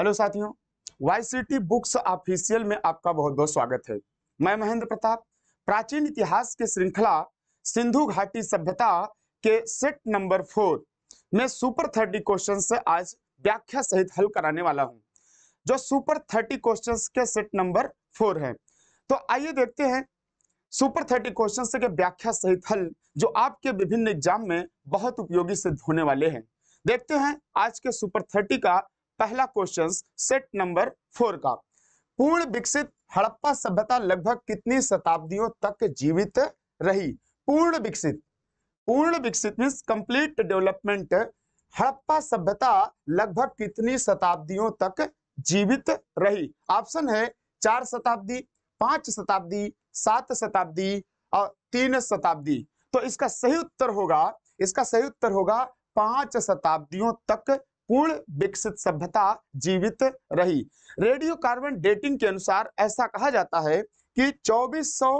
Hello साथियों Y city books official में आपका बहुत बहुत स्वागत है मैं महेंद्र प्रताप प्राचीन इतिहास के श्रृंखला सिंधु घाटी सभ्यता के सेट नंबर फोर में सुपर थर्टी क्वेश्चन से आज व्याख्या सहित हल कराने वाला हूं जो सुपर थर्टी क्वेश्चन के सेट नंबर फोर है तो आइए देखते हैं सुपर थर्टी क्वेश्चन के व्याख्या सहित हल जो आपके विभिन्न एग्जाम में बहुत उपयोगी सिद्ध होने वाले हैं देखते हैं आज के सुपर थर्टी का पहला क्वेश्चन सेट नंबर फोर का पूर्ण विकसित हड़प्पा सभ्यता लगभग कितनी शताब्दियों तक जीवित रही पूर्ण विकसित पूर्ण विकसित मीन कंप्लीट डेवलपमेंट हड़प्पा सभ्यता लगभग कितनी शताब्दियों तक जीवित रही ऑप्शन है चार शताब्दी पांच शताब्दी सात शताब्दी और तीन शताब्दी तो इसका सही उत्तर होगा इसका सही उत्तर होगा पांच शताब्दियों तक पूर्ण विकसित सभ्यता जीवित रही रेडियो कार्बन डेटिंग के अनुसार ऐसा कहा जाता है कि 2400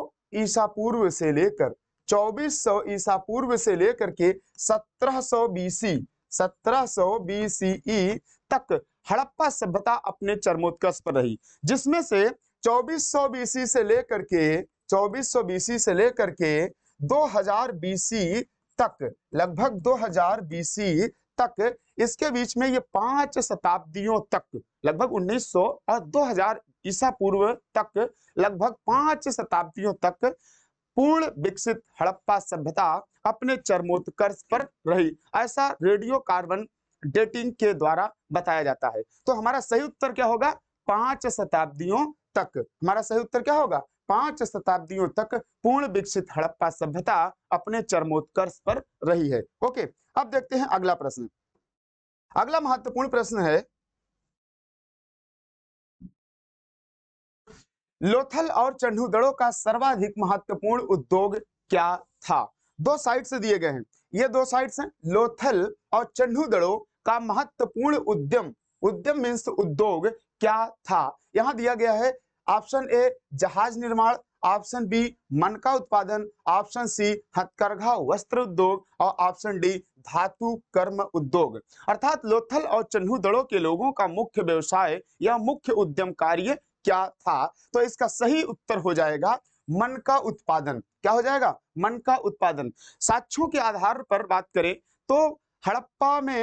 ईसा पूर्व से लेकर 2400 ईसा पूर्व से लेकर के 1700 बीसी 1700 तक हड़प्पा सभ्यता अपने चरमोत्कर्ष पर रही जिसमें से 2400 बीसी से लेकर के 2400 बीसी से लेकर के 2000 बीसी तक लगभग 2000 बीसी तक इसके बीच में ये पांच शताब्दियों तक लगभग 1900 और 2000 ईसा पूर्व तक लगभग पांच शताब्दियों तक पूर्ण विकसित हड़प्पा सभ्यता अपने चरमोत्कर्ष पर रही ऐसा रेडियो कार्बन डेटिंग के द्वारा बताया जाता है तो हमारा सही उत्तर क्या होगा पांच शताब्दियों तक हमारा सही उत्तर क्या होगा पांच शताब्दियों तक पूर्ण विकसित हड़प्पा सभ्यता अपने चरमोत्कर्ष पर रही है ओके अब देखते हैं अगला प्रश्न अगला महत्वपूर्ण प्रश्न है लोथल और चंडूदड़ों का सर्वाधिक महत्वपूर्ण उद्योग क्या था दो साइड से दिए गए हैं ये दो साइड हैं लोथल और चंडूदड़ों का महत्वपूर्ण उद्यम उद्यम मीन्स उद्योग क्या था यहां दिया गया है ऑप्शन ए जहाज निर्माण ऑप्शन बी मन का उत्पादन ऑप्शन सी हथकरघा वस्त्र उद्योग और ऑप्शन डी धातु कर्म उद्योग अर्थात लोथल और चन्हू दड़ों के लोगों का मुख्य व्यवसाय या मुख्य उद्यम कार्य क्या था तो इसका सही उत्तर हो जाएगा मन का उत्पादन क्या हो जाएगा मन का उत्पादन साक्ष्यों के आधार पर बात करें तो हड़प्पा में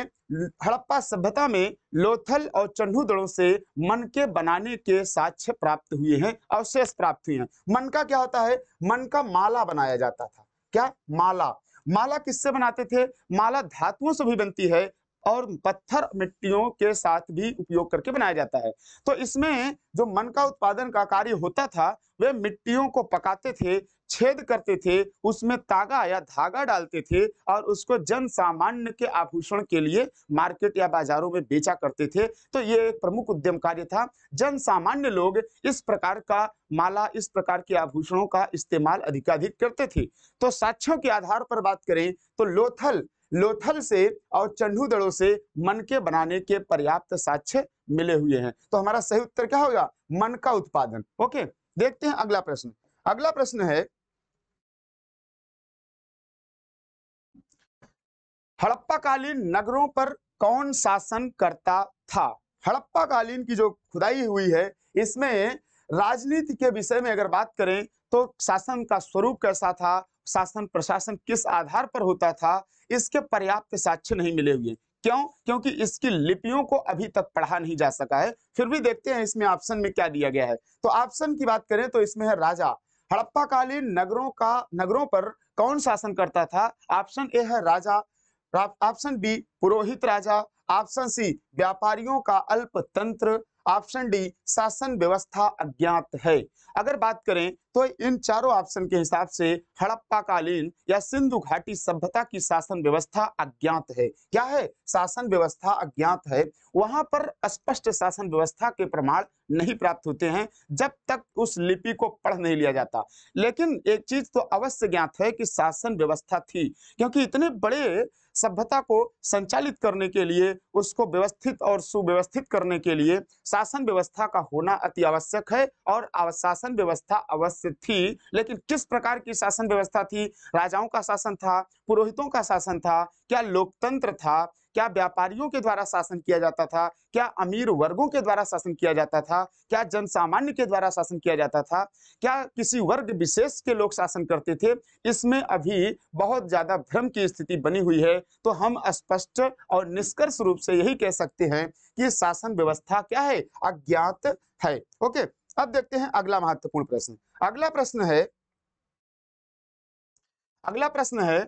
हड़प्पा सभ्यता में लोथल और चन्हू दड़ों से मन के बनाने के साक्ष्य प्राप्त हुए हैं अवशेष प्राप्त हुए हैं मन का क्या होता है मन का माला बनाया जाता था क्या माला माला किससे बनाते थे माला धातुओं से भी बनती है और पत्थर मिट्टियों के साथ भी उपयोग करके बनाया जाता है तो इसमें जो मन का उत्पादन का कार्य होता था वे मिट्टियों को पकाते थे छेद करते थे उसमें तागा या धागा डालते थे और उसको जन सामान्य के आभूषण के लिए मार्केट या बाजारों में बेचा करते थे तो ये एक प्रमुख उद्यम कार्य था जन सामान्य लोग इस प्रकार का माला इस प्रकार के आभूषणों का इस्तेमाल अधिकाधिक करते थे तो साक्ष्यों के आधार पर बात करें तो लोथल लोथल से और चंडू दड़ों से मन के बनाने के पर्याप्त साक्ष्य मिले हुए हैं तो हमारा सही उत्तर क्या होगा मन का उत्पादन ओके देखते हैं अगला प्रश्न अगला प्रश्न है हड़प्पाकालीन नगरों पर कौन शासन करता था हड़प्पाकालीन की जो खुदाई हुई है इसमें राजनीति के विषय में अगर बात करें तो शासन का स्वरूप कैसा था शासन प्रशासन किस आधार पर होता था इसके पर्याप्त साक्ष्य नहीं मिले हुए क्यों क्योंकि इसकी लिपियों को अभी तक पढ़ा नहीं जा सका है फिर भी देखते हैं इसमें ऑप्शन में क्या दिया गया है तो ऑप्शन की बात करें तो इसमें है राजा हड़प्पाकालीन नगरों का नगरों पर कौन शासन करता था ऑप्शन ए है राजा ऑप्शन बी पुरोहित राजा ऑप्शन सी व्यापारियों का तंत्र ऑप्शन डी शासन व्यवस्था अज्ञात है अगर बात करें तो इन चारों ऑप्शन के हिसाब से हड़प्पा कालीन या सिंधु घाटी सभ्यता की शासन व्यवस्था अज्ञात है क्या है शासन व्यवस्था अज्ञात है वहां पर स्पष्ट शासन व्यवस्था के प्रमाण नहीं प्राप्त होते हैं जब तक उस लिपि को पढ़ नहीं लिया जाता लेकिन एक चीज तो अवश्य ज्ञात है कि शासन व्यवस्था थी क्योंकि इतने बड़े सभ्यता को संचालित करने के लिए उसको व्यवस्थित और सुव्यवस्थित करने के लिए शासन व्यवस्था का होना अति आवश्यक है और शासन व्यवस्था अवश्य थी लेकिन किस प्रकार की शासन व्यवस्था थी राजाओं का शासन था पुरोहितों का शासन था क्या लोकतंत्र था क्या व्यापारियों के द्वारा शासन किया जाता था क्या अमीर वर्गों के द्वारा शासन किया जाता था क्या जन सामान्य के द्वारा शासन किया जाता था क्या किसी वर्ग विशेष के लोग शासन करते थे इसमें अभी बहुत ज्यादा भ्रम की स्थिति बनी हुई है तो हम स्पष्ट और निष्कर्ष रूप से यही कह सकते हैं कि शासन व्यवस्था क्या है अज्ञात है ओके अब देखते हैं अगला महत्वपूर्ण प्रश्न अगला प्रश्न है अगला प्रश्न है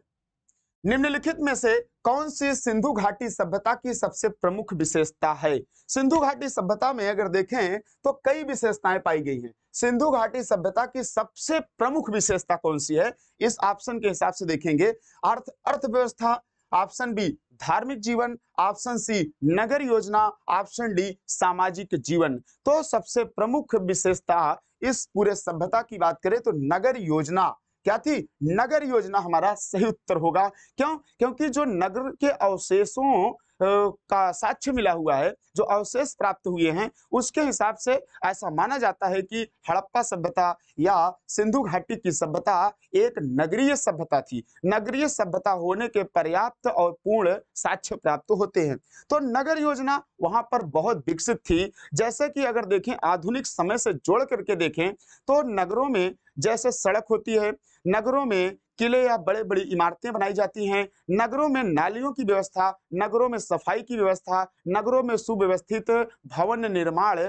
निम्नलिखित में से कौन सी सिंधु घाटी सभ्यता की सबसे प्रमुख विशेषता है सिंधु घाटी सभ्यता में अगर देखें तो कई विशेषताएं पाई गई हैं सिंधु घाटी सभ्यता की सबसे प्रमुख विशेषता कौन सी है इस ऑप्शन के हिसाब से देखेंगे अर्थ अर्थव्यवस्था ऑप्शन बी धार्मिक जीवन ऑप्शन सी नगर योजना ऑप्शन डी सामाजिक जीवन तो सबसे प्रमुख विशेषता इस पूरे सभ्यता की बात करें तो नगर योजना क्या थी नगर योजना हमारा सही उत्तर होगा क्यों क्योंकि जो नगर के अवशेषों का साक्ष्य मिला हुआ है जो अवशेष प्राप्त हुए हैं उसके हिसाब से ऐसा माना जाता है कि हड़प्पा सभ्यता या सिंधु घाटी की सभ्यता एक नगरीय सभ्यता थी नगरीय सभ्यता होने के पर्याप्त और पूर्ण साक्ष्य प्राप्त होते हैं तो नगर योजना वहां पर बहुत विकसित थी जैसे कि अगर देखें आधुनिक समय से जोड़ करके देखें तो नगरों में जैसे सड़क होती है नगरों में किले या बड़े बड़ी इमारतें बनाई जाती हैं नगरों में नालियों की व्यवस्था नगरों में सफाई की व्यवस्था नगरों में सुव्यवस्थित भवन निर्माण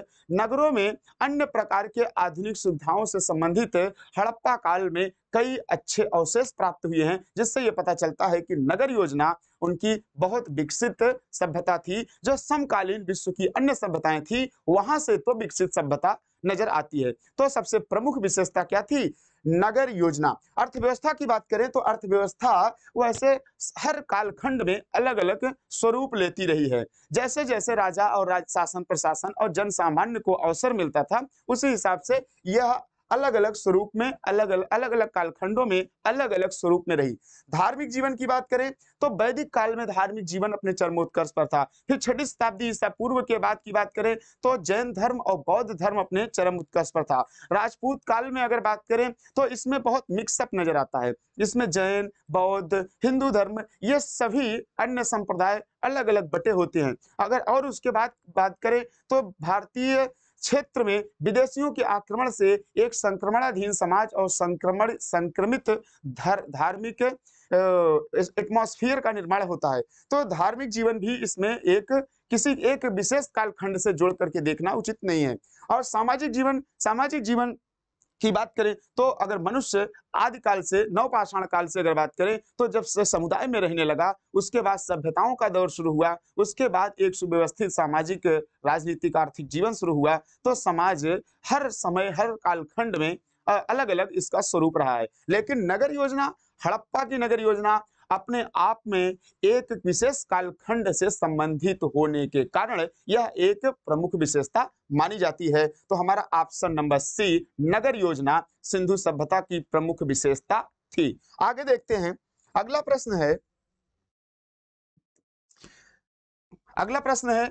नगरों में अन्य प्रकार के आधुनिक सुविधाओं से संबंधित हड़प्पा काल में कई अच्छे अवशेष प्राप्त हुए हैं जिससे ये पता चलता है कि नगर योजना उनकी बहुत विकसित सभ्यता थी जो समकालीन विश्व की अन्य सभ्यताएं थी वहां से तो विकसित सभ्यता नजर आती है तो सबसे प्रमुख विशेषता क्या थी नगर योजना अर्थव्यवस्था की बात करें तो अर्थव्यवस्था वैसे हर कालखंड में अलग अलग स्वरूप लेती रही है जैसे जैसे राजा और राज शासन प्रशासन और जन सामान्य को अवसर मिलता था उसी हिसाब से यह अलग अलग स्वरूप में अलग अलग अलग अलग कालखंडों में अलग अलग स्वरूप में रही धार्मिक जीवन की बात करें तो वैदिक काल में धार्मिक जीवन अपने चरमोत्कर्ष पर था फिर छठी शताब्दी ईसा पूर्व के बाद की बात करें तो जैन धर्म और बौद्ध धर्म अपने चरम उत्कर्ष पर था राजपूत काल में अगर बात करें तो इसमें बहुत मिक्सअप नजर आता है इसमें जैन बौद्ध हिंदू धर्म ये सभी अन्य संप्रदाय अलग अलग बटे होते हैं अगर और उसके बाद बात करें तो भारतीय क्षेत्र में विदेशियों के आक्रमण से एक संक्रमणाधीन समाज और संक्रमण संक्रमित धर, धार्मिक एटमोस्फियर का निर्माण होता है तो धार्मिक जीवन भी इसमें एक किसी एक विशेष कालखंड से जोड़ करके देखना उचित नहीं है और सामाजिक जीवन सामाजिक जीवन की बात करें तो अगर मनुष्य आदिकाल से नवपाषाण काल से अगर बात करें तो जब से समुदाय में रहने लगा उसके बाद सभ्यताओं का दौर शुरू हुआ उसके बाद एक सुव्यवस्थित सामाजिक राजनीतिक आर्थिक जीवन शुरू हुआ तो समाज हर समय हर कालखंड में अलग अलग इसका स्वरूप रहा है लेकिन नगर योजना हड़प्पा की नगर योजना अपने आप में एक विशेष कालखंड से संबंधित होने के कारण यह एक प्रमुख विशेषता मानी जाती है तो हमारा ऑप्शन नंबर सी नगर योजना सिंधु सभ्यता की प्रमुख विशेषता थी आगे देखते हैं अगला प्रश्न है अगला प्रश्न है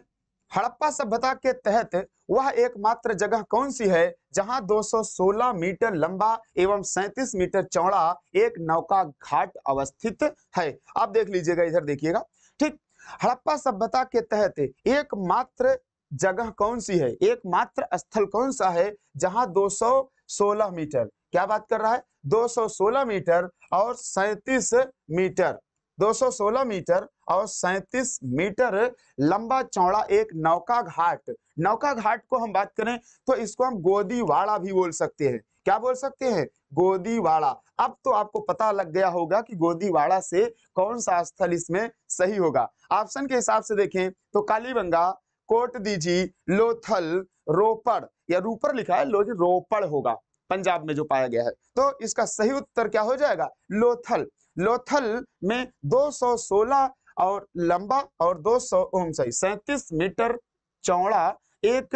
हड़प्पा सभ्यता के तहत वह एकमात्र जगह कौन सी है जहां 216 मीटर लंबा एवं 37 मीटर चौड़ा एक नौका घाट अवस्थित है आप देख लीजिएगा इधर देखिएगा ठीक हड़प्पा सभ्यता के तहत एकमात्र जगह कौन सी है एकमात्र स्थल कौन सा है जहां 216 मीटर क्या बात कर रहा है 216 मीटर और 37 मीटर 216 मीटर और 37 मीटर लंबा चौड़ा एक नौका घाट नौका घाट को हम बात करें तो इसको हम गोदीवाड़ा भी बोल सकते हैं क्या बोल सकते हैं गोदीवाड़ा अब तो आपको पता लग गया होगा कि गोदीवाड़ा से कौन सा स्थल इसमें सही होगा ऑप्शन के हिसाब से देखें तो कालीबंगा कोट दीजी लोथल रोपड़ या रूपर लिखा है लोजी रोपड़ होगा पंजाब में जो पाया गया है तो इसका सही उत्तर क्या हो जाएगा लोथल लोथल में 216 और लंबा और 200 सौ ओम सही सैंतीस मीटर चौड़ा एक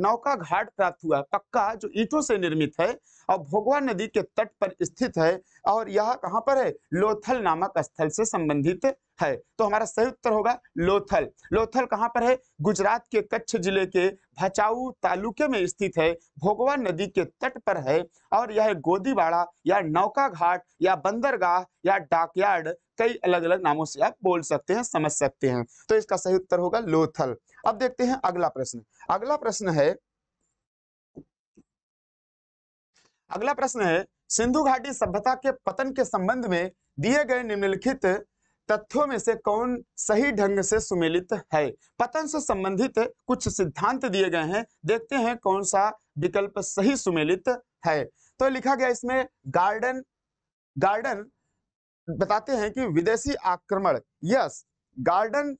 नौका घाट प्राप्त हुआ पक्का जो ईटों से निर्मित है और भोगवा नदी के तट पर स्थित है और यह कहाँ पर है लोथल नामक स्थल से संबंधित है तो हमारा सही उत्तर होगा लोथल लोथल कहाँ पर है गुजरात के कच्छ जिले के भचाऊ तालुके में स्थित है भोगवा नदी के तट पर है और यह गोदीवाड़ा या नौका घाट या बंदरगाह या डाकयार्ड कई अलग अलग नामों से आप बोल सकते हैं समझ सकते हैं तो इसका सही उत्तर होगा लोथल अब देखते हैं अगला प्रश्न अगला प्रश्न है अगला प्रश्न है सिंधु घाटी सभ्यता के पतन के संबंध में दिए गए निम्नलिखित तथ्यों में से कौन सही ढंग से सुमेलित है पतन से संबंधित कुछ सिद्धांत दिए गए हैं देखते हैं कौन सा विकल्प सही सुमेलित है तो लिखा गया इसमें गार्डन गार्डन बताते हैं कि विदेशी आक्रमण यस गार्डन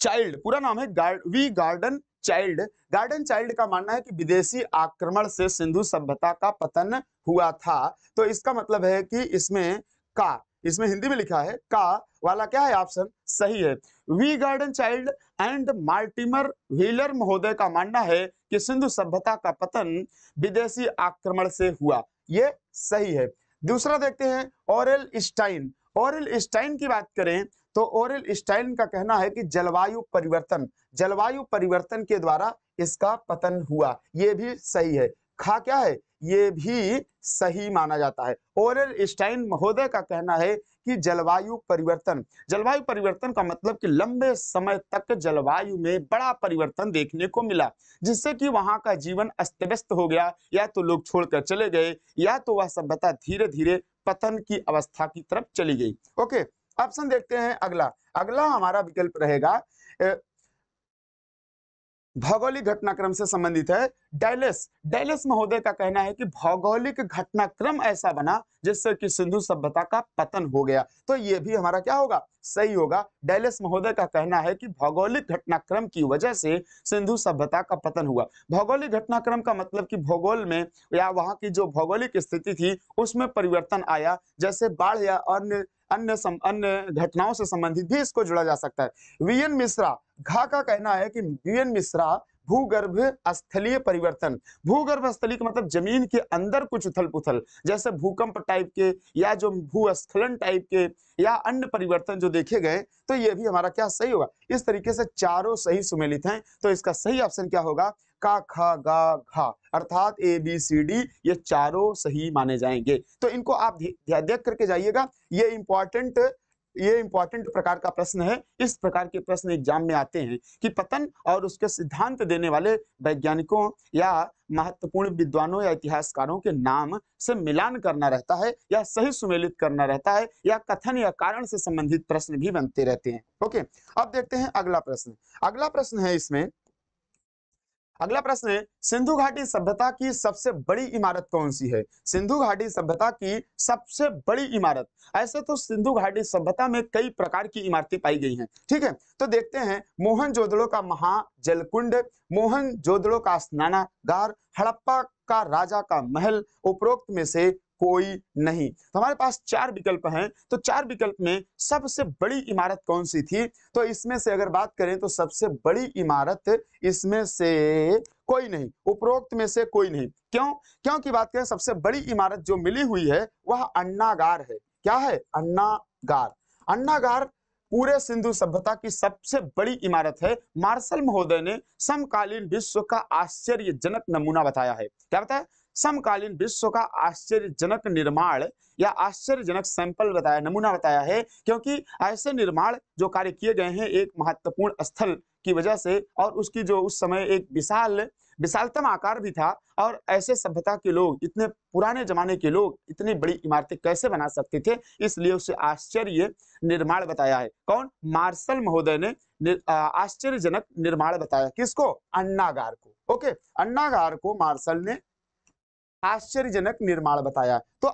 चाइल्ड पूरा नाम है गार्ड V Gordon Childe Gordon Childe का मानना है कि विदेशी आक्रमण से सिंधु सभ्यता का पतन हुआ था तो इसका मतलब है कि इसमें का इसमें हिंदी में लिखा है का वाला क्या है ऑप्शन सही है V Gordon Childe and Mortimer Wheeler महोदय का मानना है कि सिंधु सभ्यता का पतन विदेशी आक्रमण से हुआ ये सही है दूसरा देखते हैं ओरल स्टाइन ओरल स्टाइन की बात करें तो ओरल स्टाइन का कहना है कि जलवायु परिवर्तन जलवायु परिवर्तन के द्वारा इसका पतन हुआ ये भी सही है खा क्या है ये भी सही माना जाता है ओरल स्टाइन महोदय का कहना है कि जलवायु परिवर्तन जलवायु परिवर्तन का मतलब कि लंबे समय तक जलवायु में बड़ा परिवर्तन देखने को मिला जिससे कि वहां का जीवन अस्त व्यस्त हो गया या तो लोग छोड़कर चले गए या तो वह सभ्यता धीरे धीरे पतन की अवस्था की तरफ चली गई ओके ऑप्शन देखते हैं अगला अगला हमारा विकल्प रहेगा भौगोलिक घटनाक्रम से संबंधित है डेलेस डेलेस महोदय का कहना है कि भौगोलिक घटनाक्रम ऐसा बना जिससे कि सिंधु सभ्यता का पतन हो गया तो ये भी हमारा क्या होगा सही होगा डेलेस महोदय का कहना है कि भौगोलिक घटनाक्रम की वजह से सिंधु सभ्यता का पतन हुआ भौगोलिक घटनाक्रम का मतलब कि भूगोल में या वहां की जो भौगोलिक स्थिति थी उसमें परिवर्तन आया जैसे बाढ़ या अन्य अन्य सम, अन्य घटनाओं से संबंधित भी इसको जोड़ा जा सकता है वीएन मिश्रा घा का कहना है कि वीएन मिश्रा भूगर्भ स्थलीय परिवर्तन भूगर्भ स्थलीय का मतलब जमीन के अंदर कुछ उथल पुथल जैसे भूकंप टाइप के या जो भूस्खलन टाइप के या अन्य परिवर्तन जो देखे गए तो ये भी हमारा क्या सही होगा इस तरीके से चारों सही सुमेलित हैं तो इसका सही ऑप्शन क्या होगा का खा गा घा अर्थात ए बी सी डी ये चारों सही माने जाएंगे तो इनको आप देख करके जाइएगा ये इंपॉर्टेंट ये इंपॉर्टेंट प्रकार का प्रश्न है इस प्रकार के प्रश्न एग्जाम में आते हैं कि पतन और उसके सिद्धांत देने वाले वैज्ञानिकों या महत्वपूर्ण विद्वानों या इतिहासकारों के नाम से मिलान करना रहता है या सही सुमेलित करना रहता है या कथन या कारण से संबंधित प्रश्न भी बनते रहते हैं ओके अब देखते हैं अगला प्रश्न अगला प्रश्न है इसमें अगला प्रश्न है सिंधु घाटी सभ्यता की सबसे बड़ी इमारत कौन सी है सिंधु घाटी सभ्यता की सबसे बड़ी इमारत ऐसे तो सिंधु घाटी सभ्यता में कई प्रकार की इमारतें पाई गई हैं ठीक है तो देखते हैं मोहन जोदड़ो का महा जलकुंड मोहन जोदड़ो का स्नानागार हड़प्पा का राजा का महल उपरोक्त में से कोई नहीं तो हमारे पास चार विकल्प हैं तो चार विकल्प में सबसे बड़ी इमारत कौन सी थी तो इसमें से अगर बात करें तो सबसे बड़ी इमारत इसमें से कोई नहीं उपरोक्त में से कोई नहीं क्यों क्योंकि बात करें सबसे बड़ी इमारत जो मिली हुई है वह अन्नागार है क्या है अन्नागार अन्नागार पूरे सिंधु सभ्यता की सबसे बड़ी इमारत है मार्शल महोदय ने समकालीन विश्व का आश्चर्यजनक नमूना बताया है क्या बताया समकालीन विश्व का आश्चर्यजनक निर्माण या आश्चर्यजनक सैंपल बताया नमूना बताया है क्योंकि ऐसे निर्माण जो कार्य किए गए हैं एक महत्वपूर्ण स्थल की वजह से और उसकी जो उस समय एक विशाल विशालतम आकार भी था और ऐसे सभ्यता के लोग इतने पुराने जमाने के लोग इतनी बड़ी इमारतें कैसे बना सकते थे इसलिए उसे आश्चर्य निर्माण बताया है कौन मार्शल महोदय ने निर, आश्चर्यजनक निर्माण बताया किसको अन्नागार को ओके अन्नागार को मार्शल ने आश्चर्यजनक निर्माण बताया तो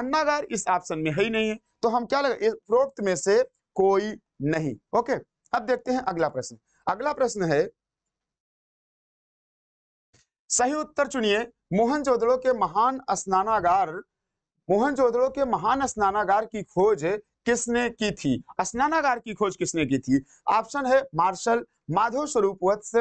अन्नागार इस ऑप्शन में है ही नहीं है तो हम क्या लगा प्रोक्त में से कोई नहीं ओके अब देखते हैं अगला प्रश्न अगला प्रश्न है सही उत्तर चुनिए मोहनजोदड़ो के महान स्नानागार मोहनजोदड़ो के महान स्नानागार की खोज किसने की थी स्नानागार की खोज किसने की थी ऑप्शन है Marshall Madho Swarup Vats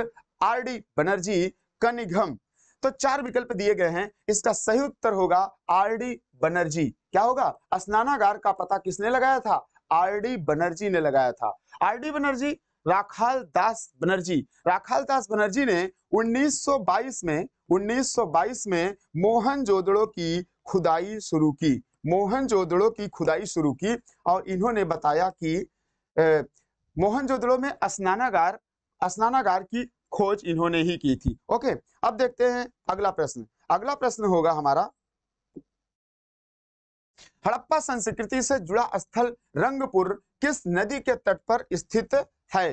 R D Banerjee Cunningham तो चार विकल्प दिए गए हैं इसका सही उत्तर होगा आर डी बनर्जी क्या होगा स्नानागार का पता किसने लगाया था आर डी बनर्जी ने लगाया था आर डी बनर्जी राखाल दास बनर्जी राखाल दास बनर्जी ने 1922 में 1922 में मोहन जोदड़ो की खुदाई शुरू की मोहन जोदड़ो की खुदाई शुरू की और इन्होंने बताया कि मोहन जोदड़ो में स्नानागार स्नानागार की खोज इन्होंने ही की थी ओके अब देखते हैं अगला प्रश्न अगला प्रश्न होगा हमारा हड़प्पा संस्कृति से जुड़ा स्थल रंगपुर किस नदी के तट पर स्थित है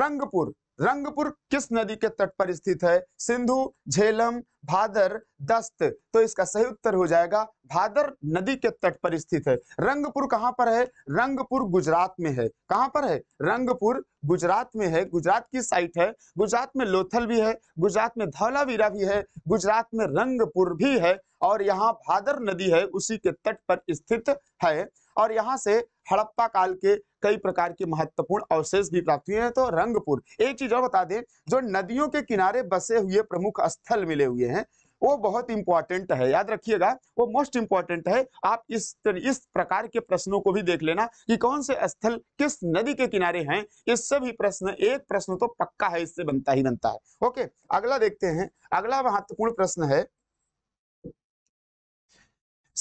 रंगपुर रंगपुर किस नदी के तट पर स्थित है सिंधु झेलम भादर दस्त तो इसका सही उत्तर हो जाएगा भादर नदी के तट पर स्थित है रंगपुर कहां पर है रंगपुर गुजरात में है कहां पर है रंगपुर गुजरात में है गुजरात की साइट है गुजरात में लोथल भी है गुजरात में धौलावीरा भी है गुजरात में रंगपुर भी है और यहाँ भादर नदी है उसी के तट पर स्थित है और यहाँ से हड़प्पा काल के कई प्रकार के महत्वपूर्ण अवशेष भी प्राप्त हुए हैं तो रंगपुर एक चीज और बता दें जो नदियों के किनारे बसे हुए प्रमुख स्थल मिले हुए हैं वो बहुत इंपॉर्टेंट है याद रखिएगा वो मोस्ट इंपॉर्टेंट है आप इस इस प्रकार के प्रश्नों को भी देख लेना कि कौन से स्थल किस नदी के किनारे हैं इससे भी प्रश्न एक प्रश्न तो पक्का है इससे बनता ही बनता है ओके अगला देखते हैं अगला महत्वपूर्ण प्रश्न है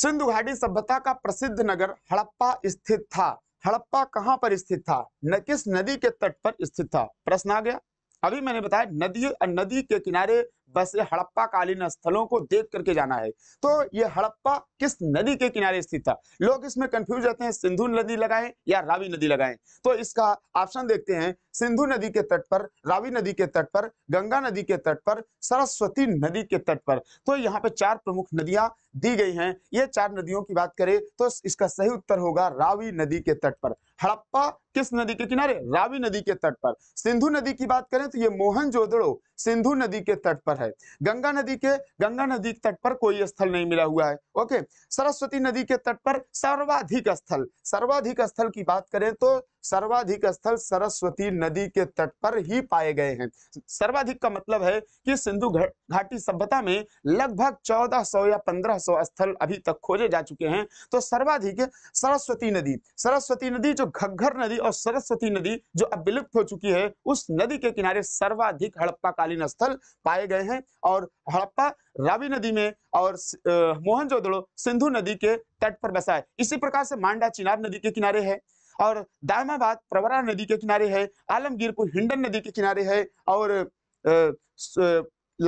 सिंधु घाटी सभ्यता का प्रसिद्ध नगर हड़प्पा स्थित था हड़प्पा कहां पर स्थित था न किस नदी के तट पर स्थित था प्रश्न आ गया अभी मैंने बताया नदी और नदी के किनारे बस हड़प्पा कालीन स्थलों को देख करके जाना है तो ये हड़प्पा किस नदी के किनारे स्थित था लोग इसमें कंफ्यूज रहते हैं सिंधु नदी लगाए या रावी नदी लगाए तो इसका ऑप्शन देखते हैं सिंधु नदी के तट पर रावी नदी के तट पर गंगा नदी के तट पर सरस्वती नदी के तट पर तो यहाँ पे चार प्रमुख नदियां दी गई हैं ये चार नदियों की बात करें तो इसका सही उत्तर होगा रावी नदी के तट पर हड़प्पा किस नदी के किनारे रावी नदी के तट पर सिंधु नदी की बात करें तो ये मोहन सिंधु नदी के तट पर है गंगा नदी के गंगा नदी के तट पर कोई स्थल नहीं मिला हुआ है ओके सरस्वती नदी के तट पर सर्वाधिक स्थल सर्वाधिक स्थल की बात करें तो सर्वाधिक स्थल सरस्वती नदी के तट पर ही पाए गए हैं सर्वाधिक का मतलब है कि सिंधु घाटी सभ्यता में लगभग 1400 या 1500 स्थल अभी तक खोजे जा चुके हैं तो सर्वाधिक सरस्वती नदी सरस्वती नदी जो घग्घर नदी और सरस्वती नदी जो अब विलुप्त हो चुकी है उस नदी के किनारे सर्वाधिक हड़प्पाकालीन स्थल पाए गए हैं हैं और हड़प्पा रावी नदी में और मोहनजोदड़ो सिंधु नदी के तट पर बसा है इसी प्रकार से मांडा चिनाब नदी के किनारे है और दामाबाद प्रवरा नदी के किनारे है आलमगीरपुर हिंडन नदी के किनारे है और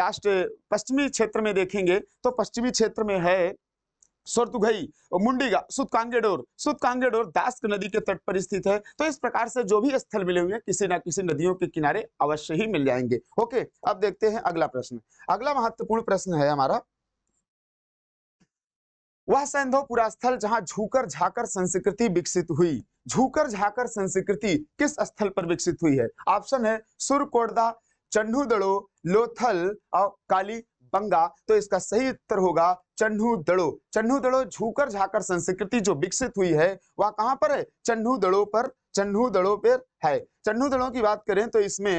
लास्ट पश्चिमी क्षेत्र में देखेंगे तो पश्चिमी क्षेत्र में है स्वर्तुघई मुंडीगा सुत कांगेडोर सुत कांगेडोर दास्क नदी के तट पर स्थित है तो इस प्रकार से जो भी स्थल मिले हुए हैं किसी ना किसी नदियों के किनारे अवश्य ही मिल जाएंगे ओके अब देखते हैं अगला प्रश्न अगला महत्वपूर्ण प्रश्न है हमारा वह सैंधवपुरा स्थल जहां झूकर झाकर संस्कृति विकसित हुई झूकर झाकर संस्कृति किस स्थल पर विकसित हुई है ऑप्शन है सुरकोडदा चंडूदड़ो लोथल और काली पंगा तो इसका सही उत्तर होगा चन्हू दड़ो चन्हू दड़ो झूकर झाकर संस्कृति जो विकसित हुई है वह कहाँ पर है चन्हू दड़ो पर चन्हू दड़ो पर है चन्हू दड़ो की बात करें तो इसमें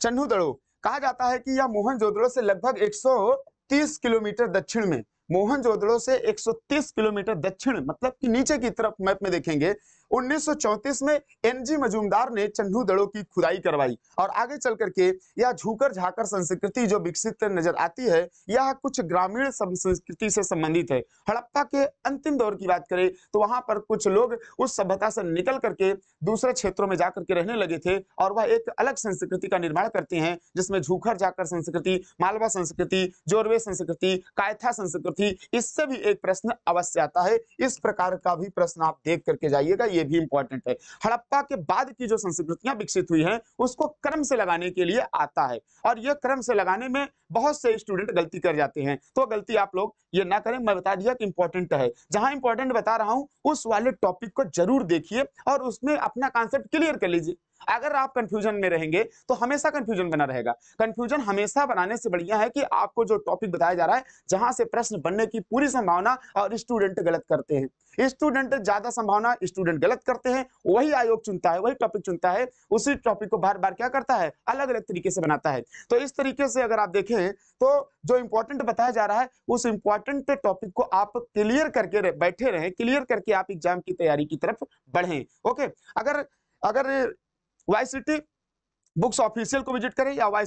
चन्हू दड़ो कहा जाता है कि यह मोहन से लगभग एक किलोमीटर दक्षिण में मोहनजोदड़ो से 130 किलोमीटर दक्षिण मतलब कि नीचे की तरफ मैप में देखेंगे 1934 में एनजी मजूमदार ने चंडू दड़ो की खुदाई करवाई और आगे चल करके यह झूकर झाकर संस्कृति जो विकसित नजर आती है यह कुछ ग्रामीण संस्कृति से संबंधित है हड़प्पा के अंतिम दौर की बात करें तो वहां पर कुछ लोग उस सभ्यता से निकल करके दूसरे क्षेत्रों में जाकर के रहने लगे थे और वह एक अलग संस्कृति का निर्माण करते हैं जिसमें झूकर झाकर संस्कृति मालवा संस्कृति जोरवे संस्कृति कायथा संस्कृति थी इससे भी एक प्रश्न अवश्य आता है इस प्रकार का भी प्रश्न आप देख करके जाइएगा ये भी इंपॉर्टेंट है हड़प्पा के बाद की जो संस्कृतियां विकसित हुई है उसको क्रम से लगाने के लिए आता है और यह क्रम से लगाने में बहुत से स्टूडेंट गलती कर जाते हैं तो गलती आप लोग ये ना करें मैं बता दिया कि इंपॉर्टेंट है जहां इंपॉर्टेंट बता रहा हूं उस वाले टॉपिक को जरूर देखिए और उसमें अपना कॉन्सेप्ट क्लियर कर लीजिए अगर आप कंफ्यूजन में रहेंगे तो हमेशा कंफ्यूजन बना रहेगा कंफ्यूजन हमेशा बनाने से बढ़िया है कि आपको जो टॉपिक बताया जा रहा है जहां से प्रश्न बनने की पूरी संभावना और स्टूडेंट गलत करते हैं स्टूडेंट ज्यादा संभावना स्टूडेंट गलत करते हैं वही आयोग चुनता है वही टॉपिक चुनता है उसी टॉपिक को बार बार क्या करता है अलग अलग तरीके से बनाता है तो इस तरीके से अगर आप देखें तो जो इंपॉर्टेंट बताया जा रहा है उस इंपॉर्टेंट टॉपिक को आप क्लियर करके रहे, बैठे रहें क्लियर करके आप एग्जाम की तैयारी की तरफ बढ़ें ओके अगर अगर वाई बुक्स ऑफिशियल को विजिट करें या वाई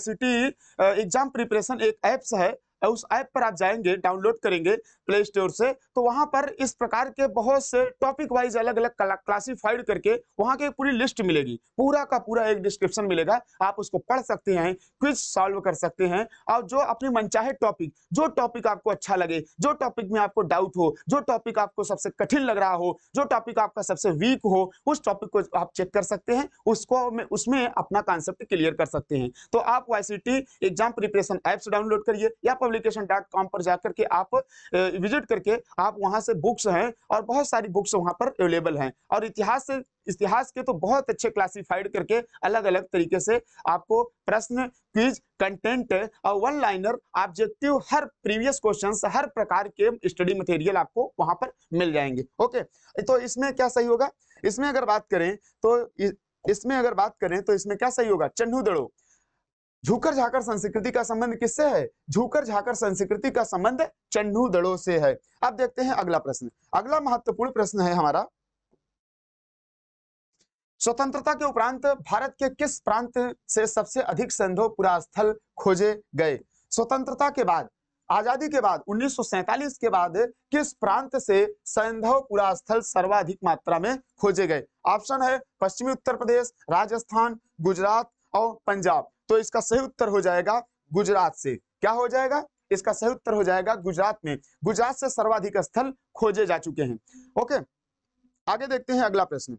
एग्जाम प्रिपरेशन एक ऐप्स है उस ऐप पर आप जाएंगे डाउनलोड करेंगे प्ले स्टोर से तो वहां पर इस प्रकार के बहुत से टॉपिक वाइज अलग अलग क्लासिफाइड करके वहां की पूरी लिस्ट मिलेगी पूरा का पूरा एक डिस्क्रिप्शन मिलेगा आप उसको पढ़ सकते हैं क्विज सॉल्व कर सकते हैं और जो अपनी मनचाहे टॉपिक जो टॉपिक आपको अच्छा लगे जो टॉपिक में आपको डाउट हो जो टॉपिक आपको सबसे कठिन लग रहा हो जो टॉपिक आपका सबसे वीक हो उस टॉपिक को आप चेक कर सकते हैं उसको में, उसमें अपना कॉन्सेप्ट क्लियर कर सकते हैं तो आप Y exam preparation apps download करिए या पब्लिकेशन डॉट कॉम पर जाकर के आप विजिट करके आप वहां से बुक्स हैं और बहुत सारी बुक्स वहां पर अवेलेबल हैं और इतिहास से इतिहास के तो बहुत अच्छे क्लासिफाइड करके अलग अलग तरीके से आपको प्रश्न क्विज कंटेंट और वन लाइनर ऑब्जेक्टिव हर प्रीवियस क्वेश्चंस हर प्रकार के स्टडी मटेरियल आपको वहां पर मिल जाएंगे ओके तो इसमें क्या सही होगा इसमें अगर बात करें तो इसमें अगर बात करें तो इसमें क्या सही होगा चन्हू दड़ो झूकर झाकर संस्कृति का संबंध किससे है झूकर झाकर संस्कृति का संबंध चंडू दड़ों से है अब देखते हैं अगला प्रश्न अगला महत्वपूर्ण प्रश्न है हमारा स्वतंत्रता के उपरांत भारत के किस प्रांत से सबसे अधिक संधो पुरास्थल खोजे गए स्वतंत्रता के बाद आजादी के बाद 1947 के बाद किस प्रांत से संधव पुरास्थल सर्वाधिक मात्रा में खोजे गए ऑप्शन है पश्चिमी उत्तर प्रदेश राजस्थान गुजरात और पंजाब तो इसका सही उत्तर हो जाएगा गुजरात से क्या हो जाएगा इसका सही उत्तर हो जाएगा गुजरात में गुजरात से सर्वाधिक स्थल खोजे जा चुके हैं ओके आगे देखते हैं अगला प्रश्न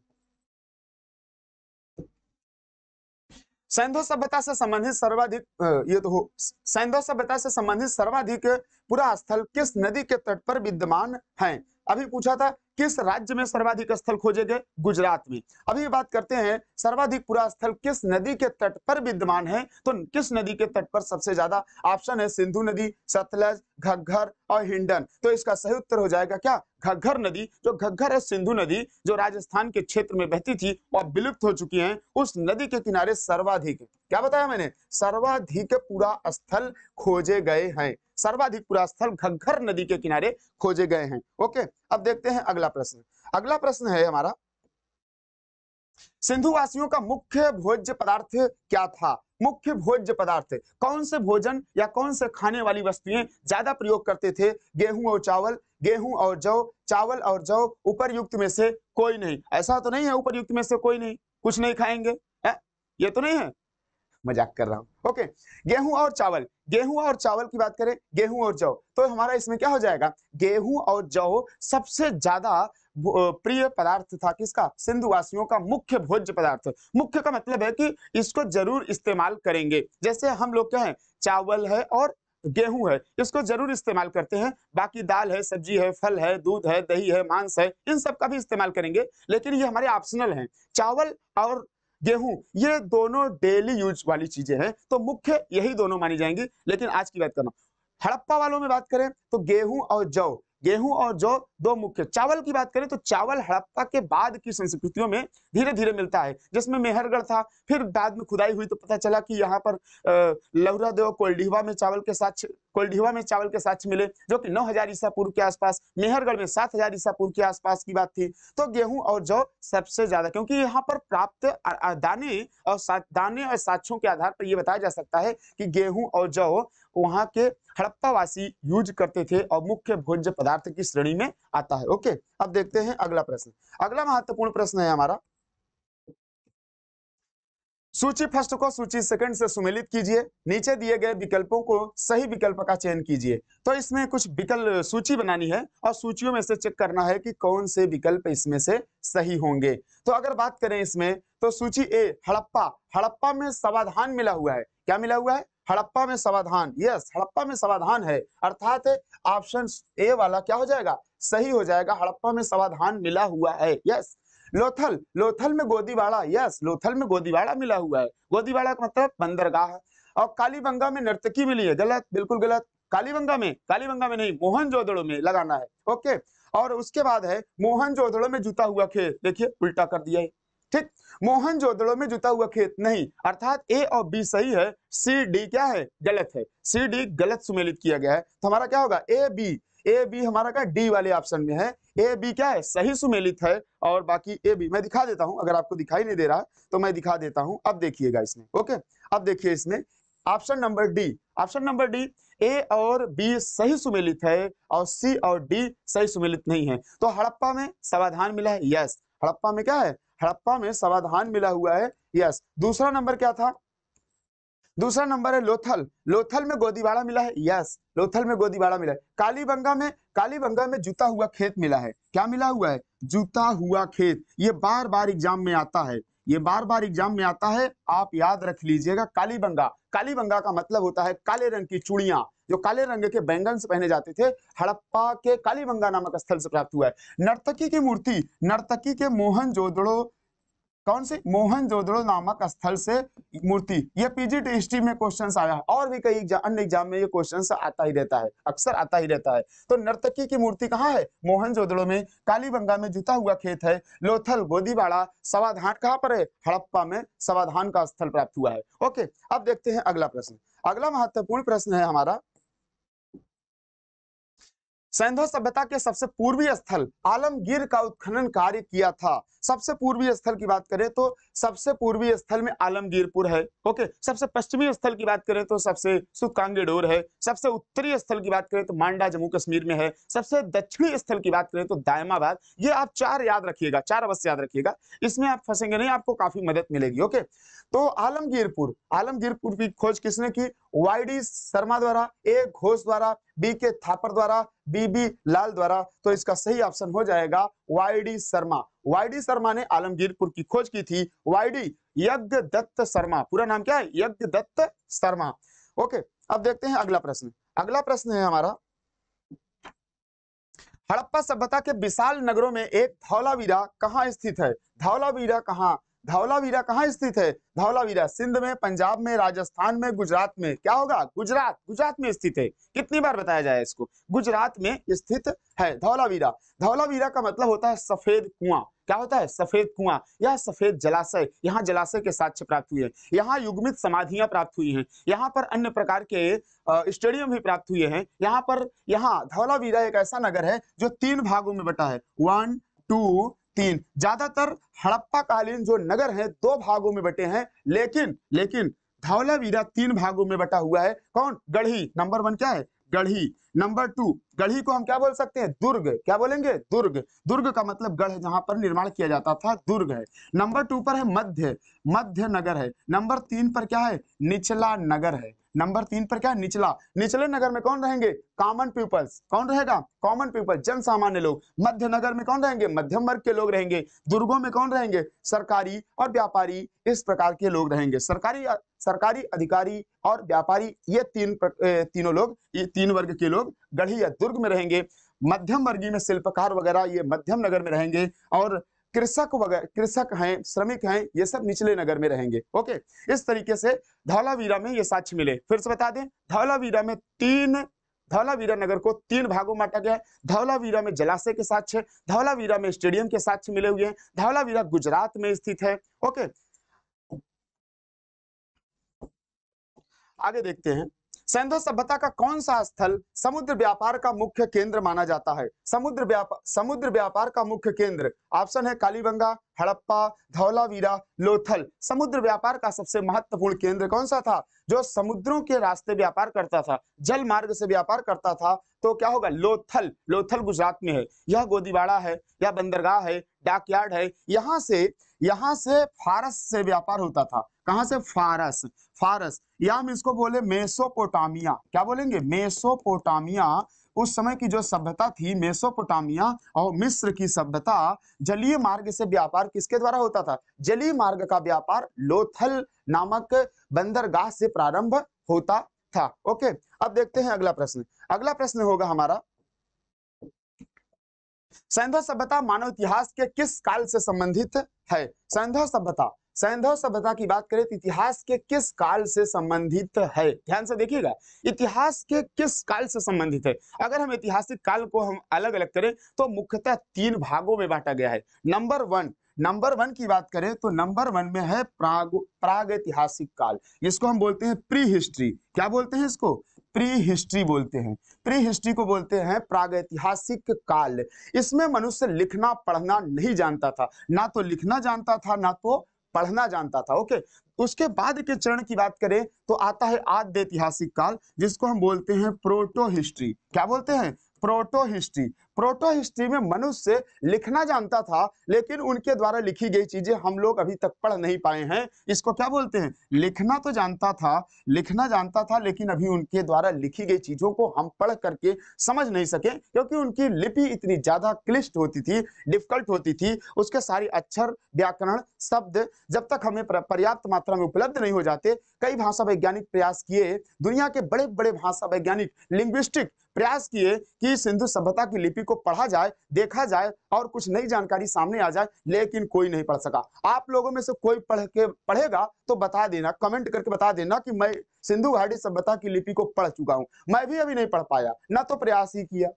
सैंधो सभ्यता से संबंधित सर्वाधिक ये तो हो सैंधो सभ्यता से संबंधित सर्वाधिक पुरा स्थल किस नदी के तट पर विद्यमान है अभी पूछा था किस राज्य में सर्वाधिक स्थल खोजे गए गुजरात में अभी बात करते हैं सर्वाधिक पूरा स्थल किस नदी के तट पर विद्यमान है तो किस नदी के तट पर सबसे ज्यादा ऑप्शन है सिंधु नदी सतलज घग्घर और हिंडन तो इसका सही उत्तर हो जाएगा क्या घग्घर नदी जो घग्घर है सिंधु नदी जो राजस्थान के क्षेत्र में बहती थी और विलुप्त हो चुकी है उस नदी के किनारे सर्वाधिक क्या बताया मैंने सर्वाधिक पूरा स्थल खोजे गए हैं सर्वाधिक पूरा स्थल घग्घर नदी के किनारे खोजे गए हैं ओके अब देखते हैं अगला प्रश्न अगला प्रश्न है हमारा सिंधु वासियों का मुख्य भोज्य पदार्थ क्या था मुख्य भोज्य पदार्थ कौन से भोजन या कौन से खाने वाली वस्तुएं ज्यादा प्रयोग करते थे गेहूं और चावल गेहूं और जौ चावल और जौ उपरयुक्त में से कोई नहीं ऐसा तो नहीं है उपरयुक्त में से कोई नहीं कुछ नहीं खाएंगे है? ये तो नहीं है मजाक कर रहा हूं ओके गेहूं और चावल गेहूं और चावल की बात करें गेहूं और जौ तो हमारा इसमें क्या हो जाएगा गेहूं और जौ सबसे ज्यादा प्रिय पदार्थ था किसका सिंधु वासियों का मुख्य भोज्य पदार्थ मुख्य का मतलब है कि इसको जरूर इस्तेमाल करेंगे जैसे हम लोग क्या है चावल है और गेहूं है इसको जरूर इस्तेमाल करते हैं बाकी दाल है सब्जी है फल है दूध है दही है मांस है इन सब का भी इस्तेमाल करेंगे लेकिन ये हमारे ऑप्शनल हैं चावल और गेहूं ये दोनों डेली यूज वाली चीजें हैं तो मुख्य यही दोनों मानी जाएंगी लेकिन आज की बात करना हड़प्पा वालों में बात करें तो गेहूं और जौ गेहूं और जौ दो मुख्य चावल की बात करें तो चावल हड़प्पा के बाद की संस्कृतियों में धीरे धीरे मिलता है जिसमें मेहरगढ़ था फिर बाद में खुदाई हुई तो पता चला कि यहाँ पर लहुरा देव कोल्डीहवा में चावल के साथ कोल्डीहवा में चावल के साथ मिले जो कि 9000 हजार ईसा पूर्व के आसपास मेहरगढ़ में 7000 हजार ईसा पूर्व के आसपास की बात थी तो गेहूं और जौ सबसे ज्यादा क्योंकि यहाँ पर प्राप्त दाने और दाने और साक्षों के आधार पर यह बताया जा सकता है कि गेहूं और जौ वहां के हड़प्पावासी यूज करते थे और मुख्य भोज्य पदार्थ की श्रेणी में आता है ओके अब देखते हैं अगला प्रश्न अगला महत्वपूर्ण प्रश्न है हमारा सूची फर्स्ट को सूची सेकंड से सुमेलित कीजिए नीचे दिए गए विकल्पों को सही विकल्प का चयन कीजिए तो इसमें कुछ विकल्प सूची बनानी है और सूचियों में से चेक करना है कि कौन से विकल्प इसमें से सही होंगे तो अगर बात करें इसमें तो सूची ए हड़प्पा हड़प्पा में समाधान मिला हुआ है क्या मिला हुआ है हड़प्पा में समाधान यस हड़प्पा में समाधान है अर्थात ऑप्शन ए वाला क्या हो जाएगा सही हो जाएगा हड़प्पा में समाधान मिला हुआ है यस लोथल लोथल में गोदीवाड़ा यस लोथल में गोदीवाड़ा मिला हुआ है गोदीवाड़ा का मतलब बंदरगाह है और कालीबंगा में नर्तकी मिली है गलत बिल्कुल गलत कालीबंगा में कालीबंगा में नहीं मोहन जोदड़ो में लगाना है ओके और उसके बाद है मोहन जोदड़ो में जुता हुआ खेल देखिए उल्टा कर दिया है ठीक मोहन जोदड़ो में जुता हुआ खेत नहीं अर्थात ए और बी सही है सी डी क्या है गलत है सी डी गलत सुमेलित किया गया है तो हमारा क्या होगा ए बी ए बी हमारा क्या डी वाले ऑप्शन में है ए बी क्या है सही सुमेलित है और बाकी ए बी मैं दिखा देता हूं अगर आपको दिखाई नहीं दे रहा तो मैं दिखा देता हूं अब देखिएगा इसमें ओके अब देखिए इसमें option number D option number D A और बी सही सुमेलित है और सी और डी सही सुमेलित नहीं है तो हड़प्पा में समाधान मिला है यस हड़प्पा में क्या है हड़प्पा में समाधान मिला हुआ है यस दूसरा नंबर क्या था दूसरा नंबर है लोथल लोथल में गोदीवाड़ा मिला है यस लोथल में गोदीवाड़ा मिला है कालीबंगा में कालीबंगा में जुता हुआ खेत मिला है क्या मिला हुआ है जुता हुआ खेत ये बार बार एग्जाम में आता है ये बार बार एग्जाम में आता है आप याद रख लीजिएगा कालीबंगा कालीबंगा का मतलब होता है काले रंग की चूड़िया जो काले रंग के बैंगन से पहने जाते थे हड़प्पा के कालीबंगा नामक स्थल से प्राप्त हुआ है नर्तकी की मूर्ति नर्तकी के मोहन जोदड़ो कौन से मोहन जोदड़ो नामक स्थल से मूर्ति यह पीजी हिस्ट्री में क्वेश्चन आया है और भी कई अन्य एग्जाम में ये क्वेश्चन आता ही रहता है अक्सर आता ही रहता है तो नर्तकी की मूर्ति कहाँ है मोहन जोदड़ो में कालीबंगा में जुता हुआ खेत है लोथल गोदीवाड़ा सवाधान कहाँ पर है हड़प्पा में सवाधान का स्थल प्राप्त हुआ है ओके अब देखते हैं अगला प्रश्न अगला महत्वपूर्ण प्रश्न है हमारा सैंधव सभ्यता के सबसे पूर्वी स्थल आलमगीर का उत्खनन कार्य किया था सबसे पूर्वी स्थल की बात करें तो सबसे पूर्वी स्थल में आलमगीरपुर है ओके सबसे पश्चिमी स्थल की बात करें तो सबसे सुकांगेडोर है सबसे उत्तरी स्थल की बात करें तो मांडा जम्मू कश्मीर में है सबसे दक्षिणी स्थल की बात करें तो दायमाबाद ये आप चार याद रखिएगा चार अवश्य याद रखिएगा इसमें आप फंसेंगे नहीं आपको काफी मदद मिलेगी ओके तो आलमगीरपुर आलमगीरपुर की खोज किसने की वाई डी शर्मा द्वारा ए घोष द्वारा बी के थापर द्वारा बी बी लाल द्वारा तो इसका सही ऑप्शन हो जाएगा Y D Sharma Y D Sharma ने आलमगीरपुर की खोज की थी वाई डी यज्ञ दत्त शर्मा पूरा नाम क्या है यज्ञ दत्त शर्मा ओके अब देखते हैं अगला प्रश्न अगला प्रश्न है हमारा हड़प्पा सभ्यता के विशाल नगरों में एक धौलावीरा कहाँ स्थित है धौलावीरा कहाँ धौलावीरा कहाँ स्थित है धौलावीरा सिंध में पंजाब में राजस्थान में गुजरात में क्या होगा गुजरात गुजरात में स्थित है कितनी बार बताया जाए इसको गुजरात में स्थित है धौलावीरा धौलावीरा का मतलब होता है सफेद कुआं क्या होता है सफेद कुआं यह सफेद जलाशय यहाँ जलाशय के साक्ष्य प्राप्त हुए हैं यहाँ युग्मित समाधियां प्राप्त हुई हैं यहाँ पर अन्य प्रकार के स्टेडियम भी प्राप्त हुए हैं यहाँ पर यहाँ धौलावीरा एक ऐसा नगर है जो तीन भागों में बटा है वन टू तीन ज्यादातर कालीन जो नगर है दो भागों में बटे हैं लेकिन लेकिन धौलावीरा तीन भागों में बटा हुआ है कौन गढ़ी नंबर वन क्या है गढ़ी नंबर टू गढ़ी को हम क्या बोल सकते हैं दुर्ग क्या बोलेंगे दुर्ग दुर्ग का मतलब गढ़ जहां पर निर्माण किया जाता था दुर्ग है नंबर टू पर है मध्य मध्य नगर है नंबर तीन पर क्या है निचला नगर है नंबर तीन पर क्या है निचला निचले नगर में कौन रहेंगे कॉमन पीपल्स कौन रहेगा कॉमन पीपल जन सामान्य लोग मध्य नगर में कौन रहेंगे मध्यम वर्ग के लोग रहेंगे दुर्गों में कौन रहेंगे सरकारी और व्यापारी इस प्रकार के लोग रहेंगे सरकारी सरकारी अधिकारी और व्यापारी ये तीन तीनों लोग ये तीन वर्ग के लोग गढ़ी या दुर्ग में रहेंगे मध्यम वर्गीय में शिल्पकार वगैरह ये मध्यम नगर में रहेंगे और कृषक वगैरह कृषक हैं श्रमिक हैं ये सब निचले नगर में रहेंगे ओके इस तरीके से धौलावीरा में ये साक्ष्य मिले फिर से बता दें धौलावीरा में तीन धौलावीरा नगर को तीन भागों में बांटा गया है धौलावीरा में जलाशय के साक्ष्य धौलावीरा में स्टेडियम के साक्ष्य मिले हुए हैं धौलावीरा गुजरात में स्थित है ओके आगे देखते हैं सैंधव सभ्यता का कौन सा स्थल समुद्र व्यापार का मुख्य केंद्र माना जाता है समुद्र व्यापार समुद्र व्यापार का मुख्य केंद्र ऑप्शन है कालीबंगा हड़प्पा धौलावीरा लोथल समुद्र व्यापार का सबसे महत्वपूर्ण केंद्र कौन सा था जो समुद्रों के रास्ते व्यापार करता था जल मार्ग से व्यापार करता था तो क्या होगा लोथल लोथल गुजरात में है यह गोदीवाड़ा है यह बंदरगाह है डाकयार्ड है यहाँ से यहाँ से फारस से व्यापार होता था कहां से फारस फारस या हम इसको बोले मेसोपोटामिया क्या बोलेंगे मेसोपोटामिया उस समय की जो सभ्यता थी मेसोपोटामिया और मिस्र की सभ्यता जलीय मार्ग से व्यापार किसके द्वारा होता था जलीय मार्ग का व्यापार लोथल नामक बंदरगाह से प्रारंभ होता था ओके अब देखते हैं अगला प्रश्न अगला प्रश्न होगा हमारा सैंधव सभ्यता मानव इतिहास के किस काल से संबंधित है सैंधव सभ्यता सैंधव सभ्यता की बात करें तो इतिहास के किस काल से संबंधित है ध्यान से देखिएगा इतिहास के किस काल से संबंधित है अगर हम ऐतिहासिक काल को हम अलग अलग करें तो मुख्यतः तीन भागों में बांटा गया है नंबर वन नंबर वन की बात करें तो नंबर वन में है प्राग प्राग ऐतिहासिक काल इसको हम बोलते हैं प्री हिस्ट्री क्या बोलते हैं इसको प्री हिस्ट्री बोलते हैं प्री हिस्ट्री को बोलते हैं प्रागैतिहासिक काल इसमें मनुष्य लिखना पढ़ना नहीं जानता था ना तो लिखना जानता था ना तो पढ़ना जानता था ओके उसके बाद के चरण की बात करें तो आता है आद्य ऐतिहासिक काल जिसको हम बोलते हैं प्रोटो हिस्ट्री क्या बोलते हैं प्रोटो हिस्ट्री प्रोटो हिस्ट्री में मनुष्य लिखना जानता था लेकिन उनके द्वारा लिखी गई चीजें हम लोग अभी तक पढ़ नहीं पाए हैं इसको क्या बोलते हैं लिखना तो जानता था लिखना जानता था लेकिन अभी उनके द्वारा लिखी गई चीजों को हम पढ़ करके समझ नहीं सके क्योंकि उनकी लिपि इतनी ज्यादा क्लिष्ट होती थी डिफिकल्ट होती थी उसके सारे अक्षर व्याकरण शब्द जब तक हमें पर्याप्त मात्रा में उपलब्ध नहीं हो जाते कई भाषा वैज्ञानिक प्रयास किए दुनिया के बड़े बड़े भाषा वैज्ञानिक लिंग्विस्टिक प्रयास किए कि सिंधु सभ्यता की लिपि पृथ्वी को पढ़ा जाए देखा जाए और कुछ नई जानकारी सामने आ जाए लेकिन कोई नहीं पढ़ सका आप लोगों में से कोई पढ़ के पढ़ेगा तो बता देना कमेंट करके बता देना कि मैं सिंधु घाटी सभ्यता की लिपि को पढ़ चुका हूं मैं भी अभी नहीं पढ़ पाया ना तो प्रयास ही किया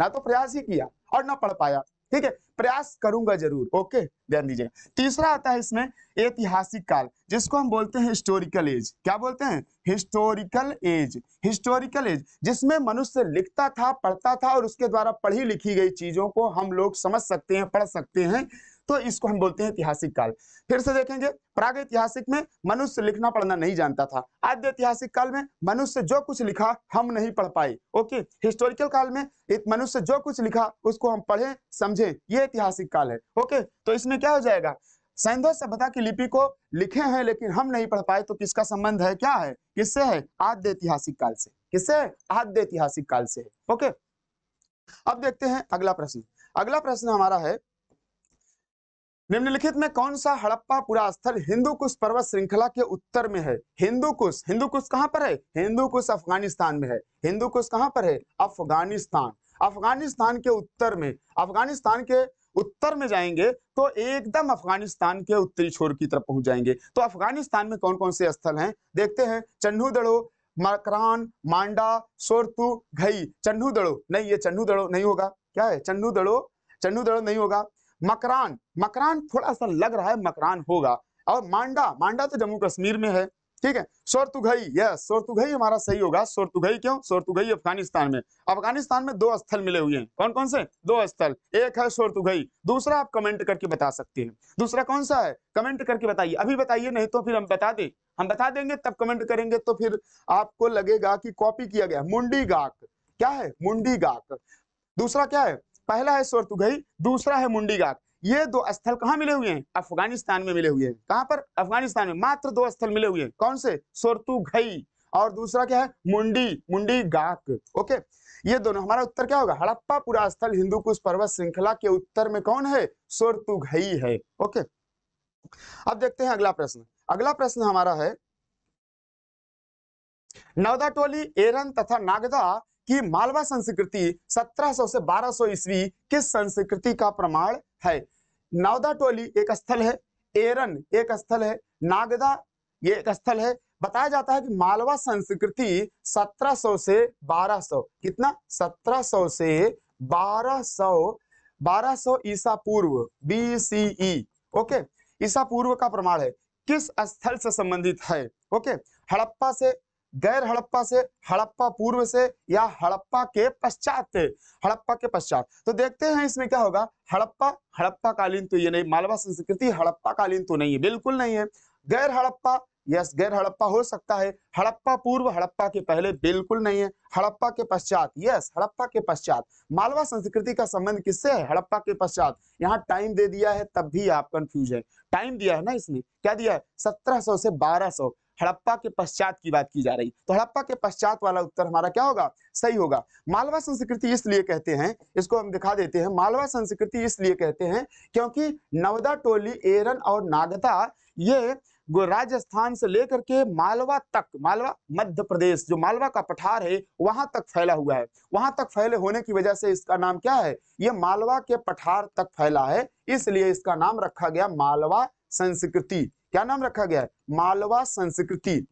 ना तो प्रयास ही किया और ना पढ़ पाया ठीक है प्रयास करूंगा जरूर ओके ध्यान दीजिएगा तीसरा आता है इसमें ऐतिहासिक काल जिसको हम बोलते हैं हिस्टोरिकल एज क्या बोलते हैं हिस्टोरिकल एज हिस्टोरिकल एज जिसमें मनुष्य लिखता था पढ़ता था और उसके द्वारा पढ़ी लिखी गई चीजों को हम लोग समझ सकते हैं पढ़ सकते हैं तो इसको हम बोलते हैं ऐतिहासिक काल फिर से देखेंगे प्राग ऐतिहासिक में मनुष्य लिखना पढ़ना नहीं जानता था आद्य ऐतिहासिक काल में मनुष्य जो कुछ लिखा हम नहीं पढ़ पाए ओके हिस्टोरिकल काल में मनुष्य जो कुछ लिखा उसको हम पढ़े समझे ये ऐतिहासिक काल है ओके तो इसमें क्या हो जाएगा सैंधो सभ्यता की लिपि को लिखे हैं लेकिन हम नहीं पढ़ पाए तो किसका संबंध है क्या है किससे है आद्य ऐतिहासिक काल से किससे है आद्य ऐतिहासिक काल से ओके अब देखते हैं अगला प्रश्न अगला प्रश्न हमारा है निम्नलिखित में कौन सा हड़प्पा पुरास्थल हिंदू कुश पर्वत श्रृंखला के उत्तर में है हिंदू कुश हिंदू कुश कहाँ पर है हिंदू कुश अफगानिस्तान में है हिंदू कुश कहाँ पर है अफगानिस्तान अफगानिस्तान के उत्तर में अफगानिस्तान के उत्तर में जाएंगे तो एकदम अफगानिस्तान के उत्तरी छोर की तरफ पहुंच जाएंगे तो अफगानिस्तान में कौन कौन से स्थल हैं देखते हैं चन्नू दड़ो मकरान मांडा सोरतू घई चन्नू दड़ो नहीं ये चन्नू दड़ो नहीं होगा क्या है चन्नू दड़ो चन्नू दड़ो नहीं होगा मकरान मकरान थोड़ा सा लग रहा है मकरान होगा और मांडा मांडा तो जम्मू कश्मीर में है ठीक है सोरतुघई यस सोरतुघई हमारा सही होगा सोरतुघई क्यों सोरतुघई अफगानिस्तान में अफगानिस्तान में दो स्थल मिले हुए हैं कौन कौन से दो स्थल एक है सोरतुघई दूसरा आप कमेंट करके बता सकते हैं दूसरा कौन सा है कमेंट करके बताइए अभी बताइए नहीं तो फिर हम बता दें हम बता देंगे तब कमेंट करेंगे तो फिर आपको लगेगा कि कॉपी किया गया मुंडी गाक क्या है मुंडी गाक दूसरा क्या है पहला है सोरतुगई दूसरा है मुंडीघाट ये दो स्थल कहाँ मिले हुए हैं अफगानिस्तान में मिले हुए हैं कहाँ पर अफगानिस्तान में मात्र दो स्थल मिले हुए हैं कौन से सोरतुघई और दूसरा क्या है मुंडी मुंडी गाक ओके ये दोनों हमारा उत्तर क्या होगा हड़प्पा पूरा स्थल हिंदू कुश पर्वत श्रृंखला के उत्तर में कौन है सोरतुघई है ओके अब देखते हैं अगला प्रश्न अगला प्रश्न हमारा है नवदा टोली एरन तथा नागदा कि मालवा संस्कृति 1700 से 1200 ईस्वी किस संस्कृति का प्रमाण है नवदा टोली एक स्थल है एरन एक स्थल है नागदा ये एक स्थल है बताया जाता है कि मालवा संस्कृति 1700 से 1200 कितना 1700 से 1200 1200 ईसा पूर्व बी सी e, ओके ईसा पूर्व का प्रमाण है किस स्थल से संबंधित है ओके हड़प्पा से गैर हड़प्पा से हड़प्पा पूर्व से या हड़प्पा के पश्चात से हड़प्पा के पश्चात तो देखते हैं इसमें क्या होगा हड़प्पा हड़प्पा कालीन तो ये नहीं मालवा संस्कृति हड़प्पा कालीन तो नहीं है बिल्कुल नहीं है गैर हड़प्पा यस गैर हड़प्पा हो सकता है हड़प्पा पूर्व हड़प्पा के पहले बिल्कुल नहीं है हड़प्पा के पश्चात यस हड़प्पा के पश्चात मालवा संस्कृति का संबंध किससे है हड़प्पा के पश्चात यहाँ टाइम दे दिया है तब भी आप कंफ्यूज है टाइम दिया है ना इसमें क्या दिया है 1700 से 1200 हड़प्पा के पश्चात की बात की जा रही तो हड़प्पा के पश्चात वाला उत्तर हमारा क्या होगा सही होगा मालवा संस्कृति इसलिए कहते हैं इसको हम दिखा देते हैं मालवा संस्कृति इसलिए कहते हैं क्योंकि नवदा टोली एरन और नागदा ये राजस्थान से लेकर के मालवा तक मालवा मध्य प्रदेश जो मालवा का पठार है वहां तक फैला हुआ है वहां तक फैले होने की वजह से इसका नाम क्या है ये मालवा के पठार तक फैला है इसलिए इसका नाम रखा गया मालवा संस्कृति क्या नाम रखा गया है मालवा संस्कृति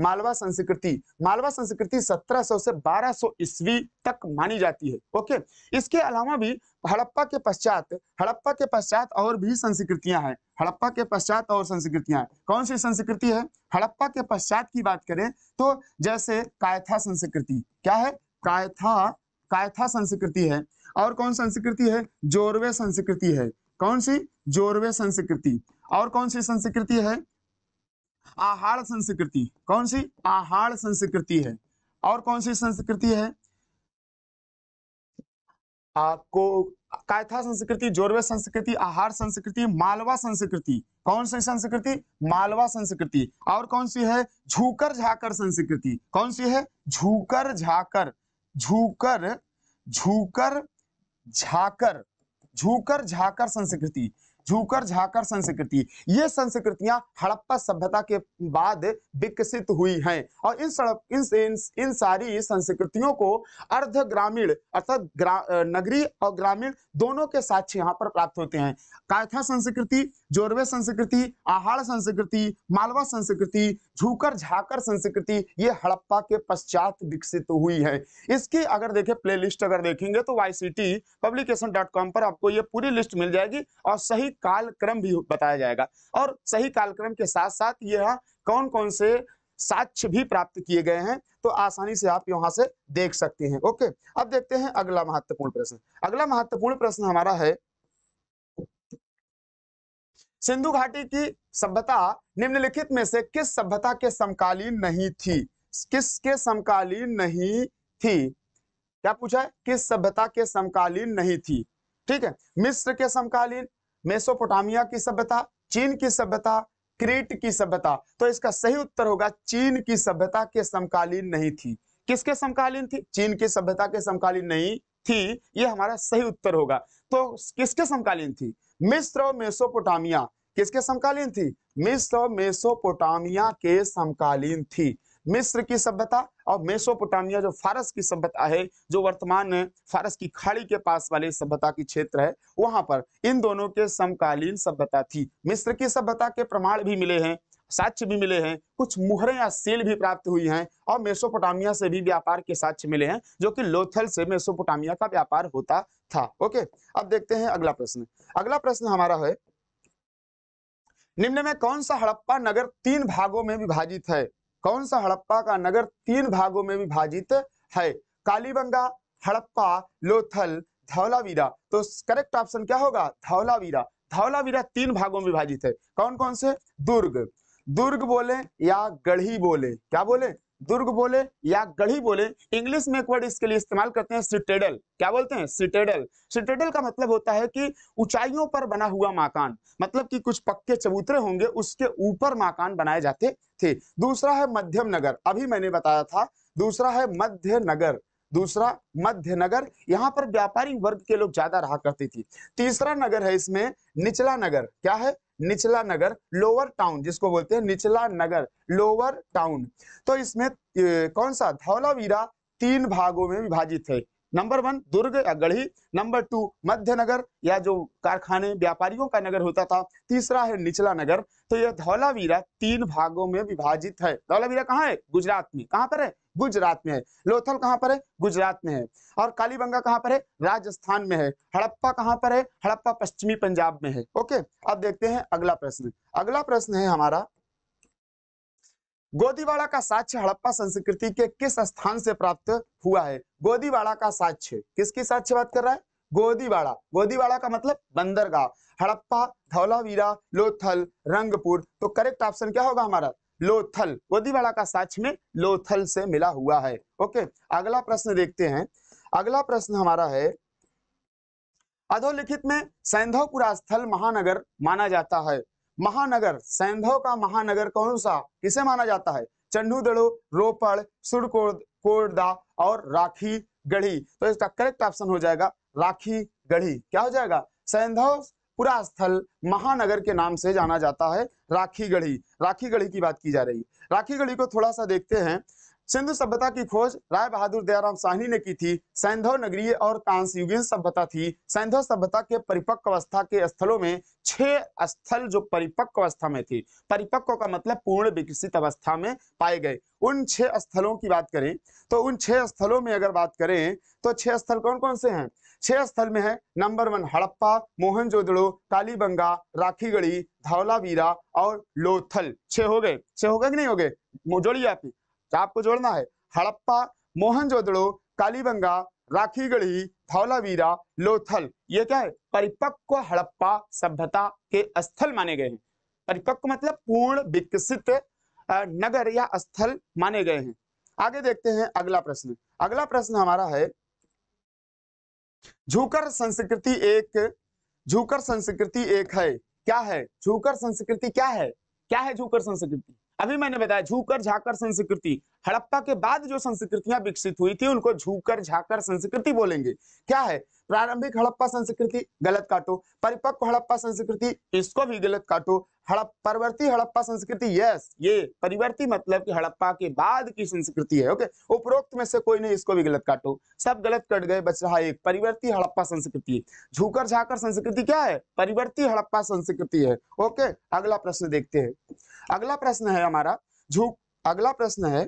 मालवा संस्कृति मालवा संस्कृति 1700 से 1200 ईस्वी तक मानी जाती है ओके इसके अलावा भी हड़प्पा के पश्चात हड़प्पा के पश्चात और भी संस्कृतियां हैं हड़प्पा के पश्चात और संस्कृतियां हैं कौन सी संस्कृति है हड़प्पा के पश्चात की बात करें तो जैसे कायथा संस्कृति क्या है कायथा कायथा संस्कृति है और कौन संस्कृति है जोरवे संस्कृति है कौन सी जोरवे संस्कृति और कौन सी संस्कृति है आहार संस्कृति कौन सी आहार संस्कृति है और कौन सी संस्कृति है आपको कायथा संस्कृति जोरवे संस्कृति आहार संस्कृति मालवा संस्कृति कौन सी संस्कृति मालवा संस्कृति और कौन सी है झूकर झाकर संस्कृति कौन सी है झूकर झाकर झूकर झूकर झाकर झूकर झाकर संस्कृति झूकर झाकर संस्कृति ये संस्कृतियां हड़प्पा सभ्यता के बाद विकसित हुई हैं और इन सड़क इन, इन इन सारी संस्कृतियों को अर्ध ग्रामीण अर्थात ग्रा, नगरी और ग्रामीण दोनों के साक्ष्य यहाँ पर प्राप्त होते हैं कायथा संस्कृति जोरवे संस्कृति आहाड़ संस्कृति मालवा संस्कृति झूकर झाकर संस्कृति ये हड़प्पा के पश्चात विकसित हुई है इसकी अगर देखें प्लेलिस्ट अगर देखेंगे तो वाई पब्लिकेशन डॉट कॉम पर आपको ये पूरी लिस्ट मिल जाएगी और सही कालक्रम भी बताया जाएगा और सही कालक्रम के साथ साथ यह कौन कौन से साक्ष्य भी प्राप्त किए गए हैं तो आसानी से आप यहाँ से देख सकते हैं ओके अब देखते हैं अगला महत्वपूर्ण प्रश्न अगला महत्वपूर्ण प्रश्न हमारा है सिंधु घाटी की सभ्यता निम्नलिखित में से किस सभ्यता के समकालीन नहीं थी किसके समकालीन नहीं थी क्या पूछा है किस सभ्यता के समकालीन नहीं थी ठीक है मिस्र के समकालीन मेसोपोटामिया की सभ्यता चीन की सभ्यता क्रीट की सभ्यता तो इसका सही उत्तर होगा चीन की सभ्यता के समकालीन नहीं थी किसके समकालीन थी चीन की सभ्यता के समकालीन नहीं थी ये हमारा सही उत्तर होगा तो किसके समकालीन थी मिस्र और मेसोपोटामिया किसके समकालीन थी मिस्र और मेसोपोटामिया के समकालीन थी मिस्र की सभ्यता और मेसोपोटामिया जो फारस की सभ्यता है जो वर्तमान फारस की खाड़ी के पास वाले सभ्यता की क्षेत्र है वहां पर इन दोनों के समकालीन सभ्यता थी मिस्र की सभ्यता के प्रमाण भी मिले हैं साक्ष्य भी मिले हैं कुछ मुहरे या सील भी प्राप्त हुई हैं और मेसोपोटामिया से भी व्यापार के साक्ष्य मिले हैं जो कि लोथल से मेसोपोटामिया का व्यापार होता था ओके अब देखते हैं अगला प्रश्न अगला प्रश्न हमारा है निम्न में कौन सा हड़प्पा नगर तीन भागों में विभाजित है कौन सा हड़प्पा का नगर तीन भागों में विभाजित है कालीबंगा हड़प्पा लोथल धौलावीरा तो करेक्ट ऑप्शन क्या होगा धौलावीरा धौलावीरा तीन भागों में विभाजित है कौन कौन से दुर्ग दुर्ग बोले या गढ़ी बोले क्या बोले दुर्ग बोले या गढ़ी बोले इंग्लिश में एक वर्ड इसके लिए इस्तेमाल करते हैं सिटेडल क्या बोलते हैं सिटेडल सिटेडल का मतलब होता है कि ऊंचाइयों पर बना हुआ मकान मतलब कि कुछ पक्के चबूतरे होंगे उसके ऊपर मकान बनाए जाते थे दूसरा है मध्यम नगर अभी मैंने बताया था दूसरा है मध्य नगर दूसरा मध्य नगर यहाँ पर व्यापारी वर्ग के लोग ज्यादा रहा करती थी तीसरा नगर है इसमें निचला नगर क्या है निचला नगर लोअर टाउन जिसको बोलते हैं निचला नगर लोअर टाउन तो इसमें कौन सा धौलावीरा तीन भागों में विभाजित है नंबर वन दुर्ग या गढ़ी नंबर टू मध्य नगर या जो कारखाने व्यापारियों का नगर होता था तीसरा है निचला नगर तो यह धौलावीरा तीन भागों में विभाजित है धौलावीरा कहाँ है गुजरात में कहां पर है गुजरात में है लोथल कहाँ पर है गुजरात में है और कालीबंगा कहाँ पर है राजस्थान में है हड़प्पा कहाँ पर है हड़प्पा पश्चिमी पंजाब में है ओके अब देखते हैं अगला प्रश्न अगला प्रश्न है हमारा गोदीवाड़ा का साक्ष्य हड़प्पा संस्कृति के किस स्थान से प्राप्त हुआ है गोदीवाड़ा का साक्ष्य किसकी साक्ष्य बात कर रहा है गोदीवाड़ा गोदीवाड़ा का मतलब बंदरगाह हड़प्पा धौलावीरा लोथल रंगपुर तो करेक्ट ऑप्शन क्या होगा हमारा लोथल गोदीवाड़ा का साक्ष में लोथल से मिला हुआ है ओके अगला प्रश्न देखते हैं अगला प्रश्न हमारा है अधोलिखित में सैंधवपुरा स्थल महानगर माना जाता है महानगर सैंधव का महानगर कौन सा किसे माना जाता है चंडूदड़ो रोपड़ सुड़कोड़ा और राखी गढ़ी तो इसका करेक्ट ऑप्शन हो जाएगा राखी गढ़ी क्या हो जाएगा सैंधव पूरा स्थल महानगर के नाम से जाना जाता है राखी गढ़ी राखी गढ़ी की बात की जा रही है गढ़ी को थोड़ा सा देखते हैं सिंधु सभ्यता की खोज राय बहादुर दयाराम साहनी ने की थी सैंधव नगरीय और कांस्युगीन सभ्यता थी सैंधव सभ्यता के परिपक्व अवस्था के स्थलों में छह स्थल जो परिपक्व अवस्था में थी परिपक्व का मतलब पूर्ण विकसित अवस्था में पाए गए उन छह स्थलों की बात करें तो उन छह स्थलों में अगर बात करें तो छह स्थल कौन कौन से हैं छह स्थल में है नंबर वन हड़प्पा मोहनजोदड़ो कालीबंगा राखीगढ़ी धौलावीरा और लोथल छह हो गए छह हो गए कि नहीं हो गए जोड़िए आप आपको जोड़ना है हड़प्पा मोहनजोदड़ो कालीबंगा राखीगढ़ी धौलावीरा लोथल ये क्या है परिपक्व हड़प्पा सभ्यता के स्थल माने गए हैं परिपक्व मतलब पूर्ण विकसित नगर या स्थल माने गए हैं आगे देखते हैं अगला प्रश्न अगला प्रश्न हमारा है झूकर संस्कृति एक झूकर संस्कृति एक है क्या है झूकर संस्कृति क्या है क्या है झूकर संस्कृति अभी मैंने बताया झूकर झाकर संस्कृति हड़प्पा के बाद जो संस्कृतियां विकसित हुई थी उनको झूकर झाकर संस्कृति बोलेंगे क्या है प्रारंभिक हड़प्पा संस्कृति गलत काटो परिपक्व हड़प्पा संस्कृति इसको भी गलत काटो हड़प परवर्ती हड़प्पा संस्कृति यस ये परिवर्ती मतलब कि हड़प्पा के बाद की संस्कृति है ओके उपरोक्त में से कोई नहीं इसको भी गलत काटो सब गलत कट गए बच रहा एक परिवर्ती हड़प्पा संस्कृति झुकर झाकर संस्कृति क्या है परिवर्ती हड़प्पा संस्कृति है ओके अगला प्रश्न देखते हैं अगला प्रश्न है हमारा झुक अगला प्रश्न है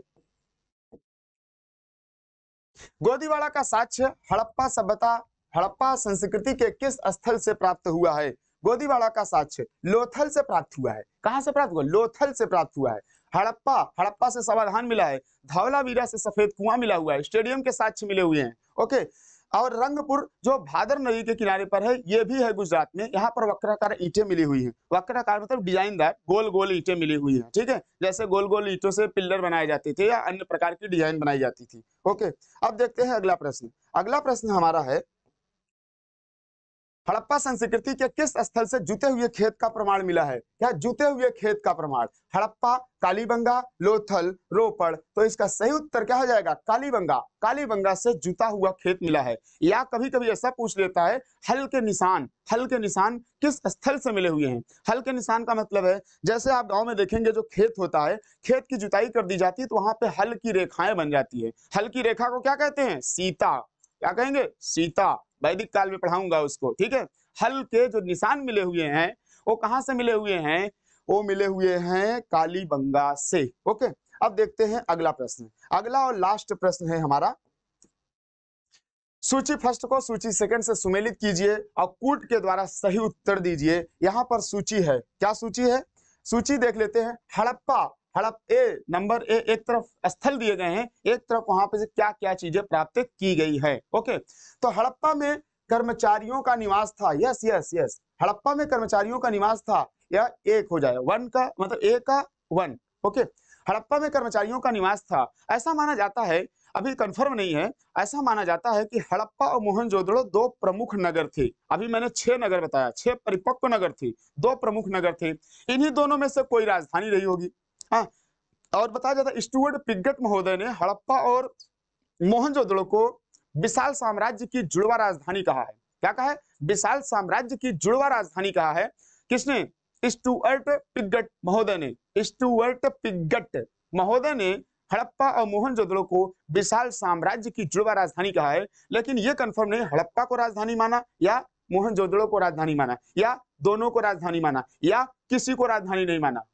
गोदीवाड़ा का साक्ष्य हड़प्पा सभ्यता हड़प्पा संस्कृति के किस स्थल से प्राप्त हुआ है गोदीवाड़ा का साक्ष्य लोथल से प्राप्त हुआ है कहाँ से प्राप्त हुआ लोथल से प्राप्त हुआ है हड़प्पा हड़प्पा से समाधान मिला है धौलावीरा से सफेद कुआं मिला हुआ है स्टेडियम के साक्ष्य मिले हुए हैं ओके और रंगपुर जो भादर नदी के किनारे पर है ये भी है गुजरात में यहाँ पर वक्राकार ईटे मिली हुई है वक्राकार मतलब डिजाइनदार गोल गोल ईटे मिली हुई है ठीक है जैसे गोल गोल ईटों से पिल्लर बनाए जाते थे या अन्य प्रकार की डिजाइन बनाई जाती थी ओके अब देखते हैं अगला प्रश्न अगला प्रश्न हमारा है हड़प्पा संस्कृति के किस स्थल से जुते हुए खेत का प्रमाण मिला है क्या जुते हुए खेत का प्रमाण हड़प्पा कालीबंगा लोथल रोपड़ तो इसका सही उत्तर क्या हो जाएगा कालीबंगा कालीबंगा से जुता हुआ खेत मिला है या कभी कभी ऐसा पूछ लेता है हल के निशान हल के निशान किस स्थल से मिले हुए हैं हल के निशान का मतलब है जैसे आप गांव में देखेंगे जो खेत होता है खेत की जुताई कर दी जाती है तो वहां पे हल की रेखाएं बन जाती है हल की रेखा को क्या कहते हैं सीता क्या कहेंगे सीता वैदिक काल में पढ़ाऊंगा उसको ठीक है हल के जो निशान मिले हुए हैं वो कहाँ से मिले हुए हैं वो मिले हुए हैं काली बंगा से ओके अब देखते हैं अगला प्रश्न अगला और लास्ट प्रश्न है हमारा सूची फर्स्ट को सूची सेकंड से सुमेलित कीजिए और कूट के द्वारा सही उत्तर दीजिए यहां पर सूची है क्या सूची है सूची देख लेते हैं हड़प्पा हड़प ए नंबर ए एक तरफ स्थल दिए गए हैं एक तरफ वहां पर क्या क्या चीजें प्राप्त की गई है ओके तो हड़प्पा में कर्मचारियों का निवास था यस यस यस हड़प्पा में कर्मचारियों का निवास था या एक हो जाए वन का मतलब ए का वन ओके हड़प्पा में कर्मचारियों का निवास था ऐसा माना जाता है अभी कंफर्म नहीं है ऐसा माना जाता है कि हड़प्पा और मोहनजोदड़ो दो प्रमुख नगर थे अभी मैंने छह नगर बताया छह परिपक्व नगर थे दो प्रमुख नगर थे इन्हीं दोनों में से कोई राजधानी रही होगी हाँ और बताया जाता है स्टूअर्ड पिगट महोदय ने हड़प्पा और मोहनजोदड़ो को विशाल साम्राज्य की जुड़वा राजधानी कहा है क्या कहा है विशाल साम्राज्य की जुड़वा राजधानी कहा है किसने स्टूअर्ट पिगट महोदय ने स्टूअर्ट पिगट महोदय ने हड़प्पा और मोहनजोदड़ो को विशाल साम्राज्य की जुड़वा राजधानी कहा है लेकिन यह कंफर्म नहीं हड़प्पा को राजधानी माना या मोहनजोदड़ो को राजधानी माना या दोनों को राजधानी माना या किसी को राजधानी नहीं माना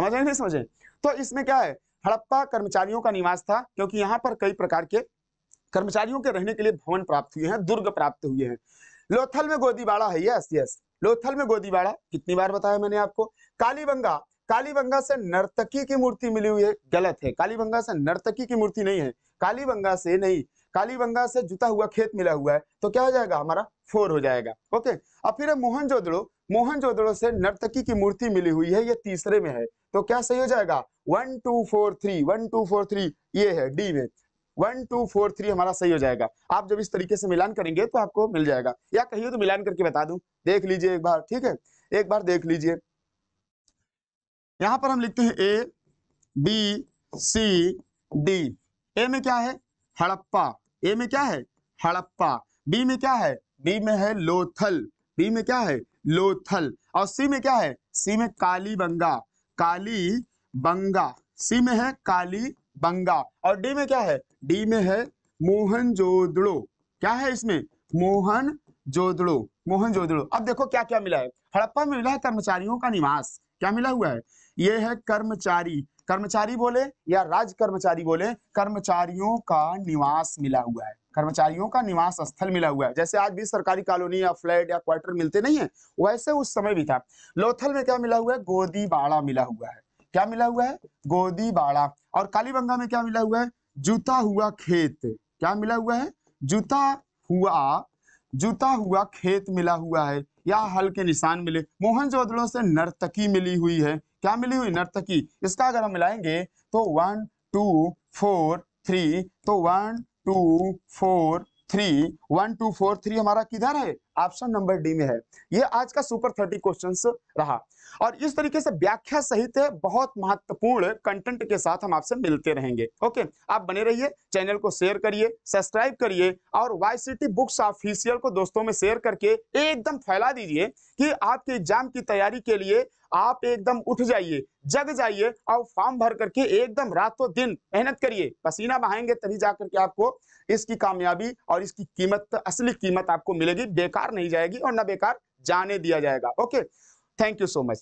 समझ नहीं समझे तो इसमें क्या है हड़प्पा कर्मचारियों का निवास था क्योंकि यहाँ पर कई प्रकार के कर्मचारियों के रहने के लिए भवन प्राप्त हुए हैं दुर्ग प्राप्त हुए हैं लोथल में गोदीबाड़ा है यस यस लोथल में गोदीबाड़ा कितनी बार बताया मैंने आपको कालीबंगा कालीबंगा से नर्तकी की मूर्ति मिली हुई है गलत है कालीबंगा से नर्तकी की मूर्ति नहीं है कालीबंगा से नहीं कालीबंगा से जुता हुआ खेत मिला हुआ है तो क्या हो जाएगा हमारा फोर हो जाएगा ओके अब फिर मोहन जोदड़ो मोहनजोदड़ो से नर्तकी की मूर्ति मिली हुई है ये तीसरे में है तो क्या सही हो जाएगा one two four three one two four three ये है डी में वन टू फोर थ्री हमारा सही हो जाएगा आप जब इस तरीके से मिलान करेंगे तो आपको मिल जाएगा या कहिए तो मिलान करके बता दू देख लीजिए एक बार ठीक है एक बार देख लीजिए यहां पर हम लिखते हैं A B C D A में क्या है हड़प्पा ए में क्या है हड़प्पा बी में क्या है बी में है लोथल बी में क्या है लोथल और सी में क्या है सी में काली बंगा काली बंगा सी में है काली बंगा और डी में क्या है डी में है मोहन जोदड़ो क्या है इसमें मोहन जोदड़ो मोहन जोदड़ो अब देखो क्या क्या मिला है हड़प्पा में मिला है कर्मचारियों का निवास क्या मिला हुआ है ये है कर्मचारी कर्मचारी बोले या राज्य कर्मचारी बोले कर्मचारियों का निवास मिला हुआ है कर्मचारियों का निवास स्थल मिला हुआ है जैसे आज भी सरकारी कॉलोनी या फ्लैट या क्वार्टर मिलते नहीं है वैसे उस समय भी था लोथल में क्या मिला हुआ है गोदी बाड़ा मिला हुआ है क्या मिला हुआ है गोदी बाड़ा और कालीबंगा में क्या मिला हुआ है जूता हुआ खेत क्या मिला हुआ है जूता हुआ जूता हुआ खेत मिला हुआ है या हल के निशान मिले मोहनजोदड़ो से नर्तकी मिली हुई है क्या मिली हुई नर्तकी इसका अगर हम मिलाएंगे तो वन टू फोर थ्री तो one two four three one two four three हमारा किधर है ऑप्शन नंबर डी में है ये आज का सुपर थर्टी क्वेश्चन रहा और इस तरीके से व्याख्या सहित बहुत महत्वपूर्ण कंटेंट के साथ हम आपसे मिलते रहेंगे ओके आप बने रहिए चैनल को शेयर करिए सब्सक्राइब करिए और वाई सिटी बुक्स ऑफिशियल को दोस्तों में शेयर करके एकदम फैला दीजिए कि आपके एग्जाम की तैयारी के लिए आप एकदम उठ जाइए जग जाइए और फॉर्म भर करके एकदम रातों दिन मेहनत करिए पसीना बहाएंगे तभी जा करके आपको इसकी कामयाबी और इसकी कीमत असली कीमत आपको मिलेगी बेकार नहीं जाएगी और ना बेकार जाने दिया जाएगा okay Thank you so much.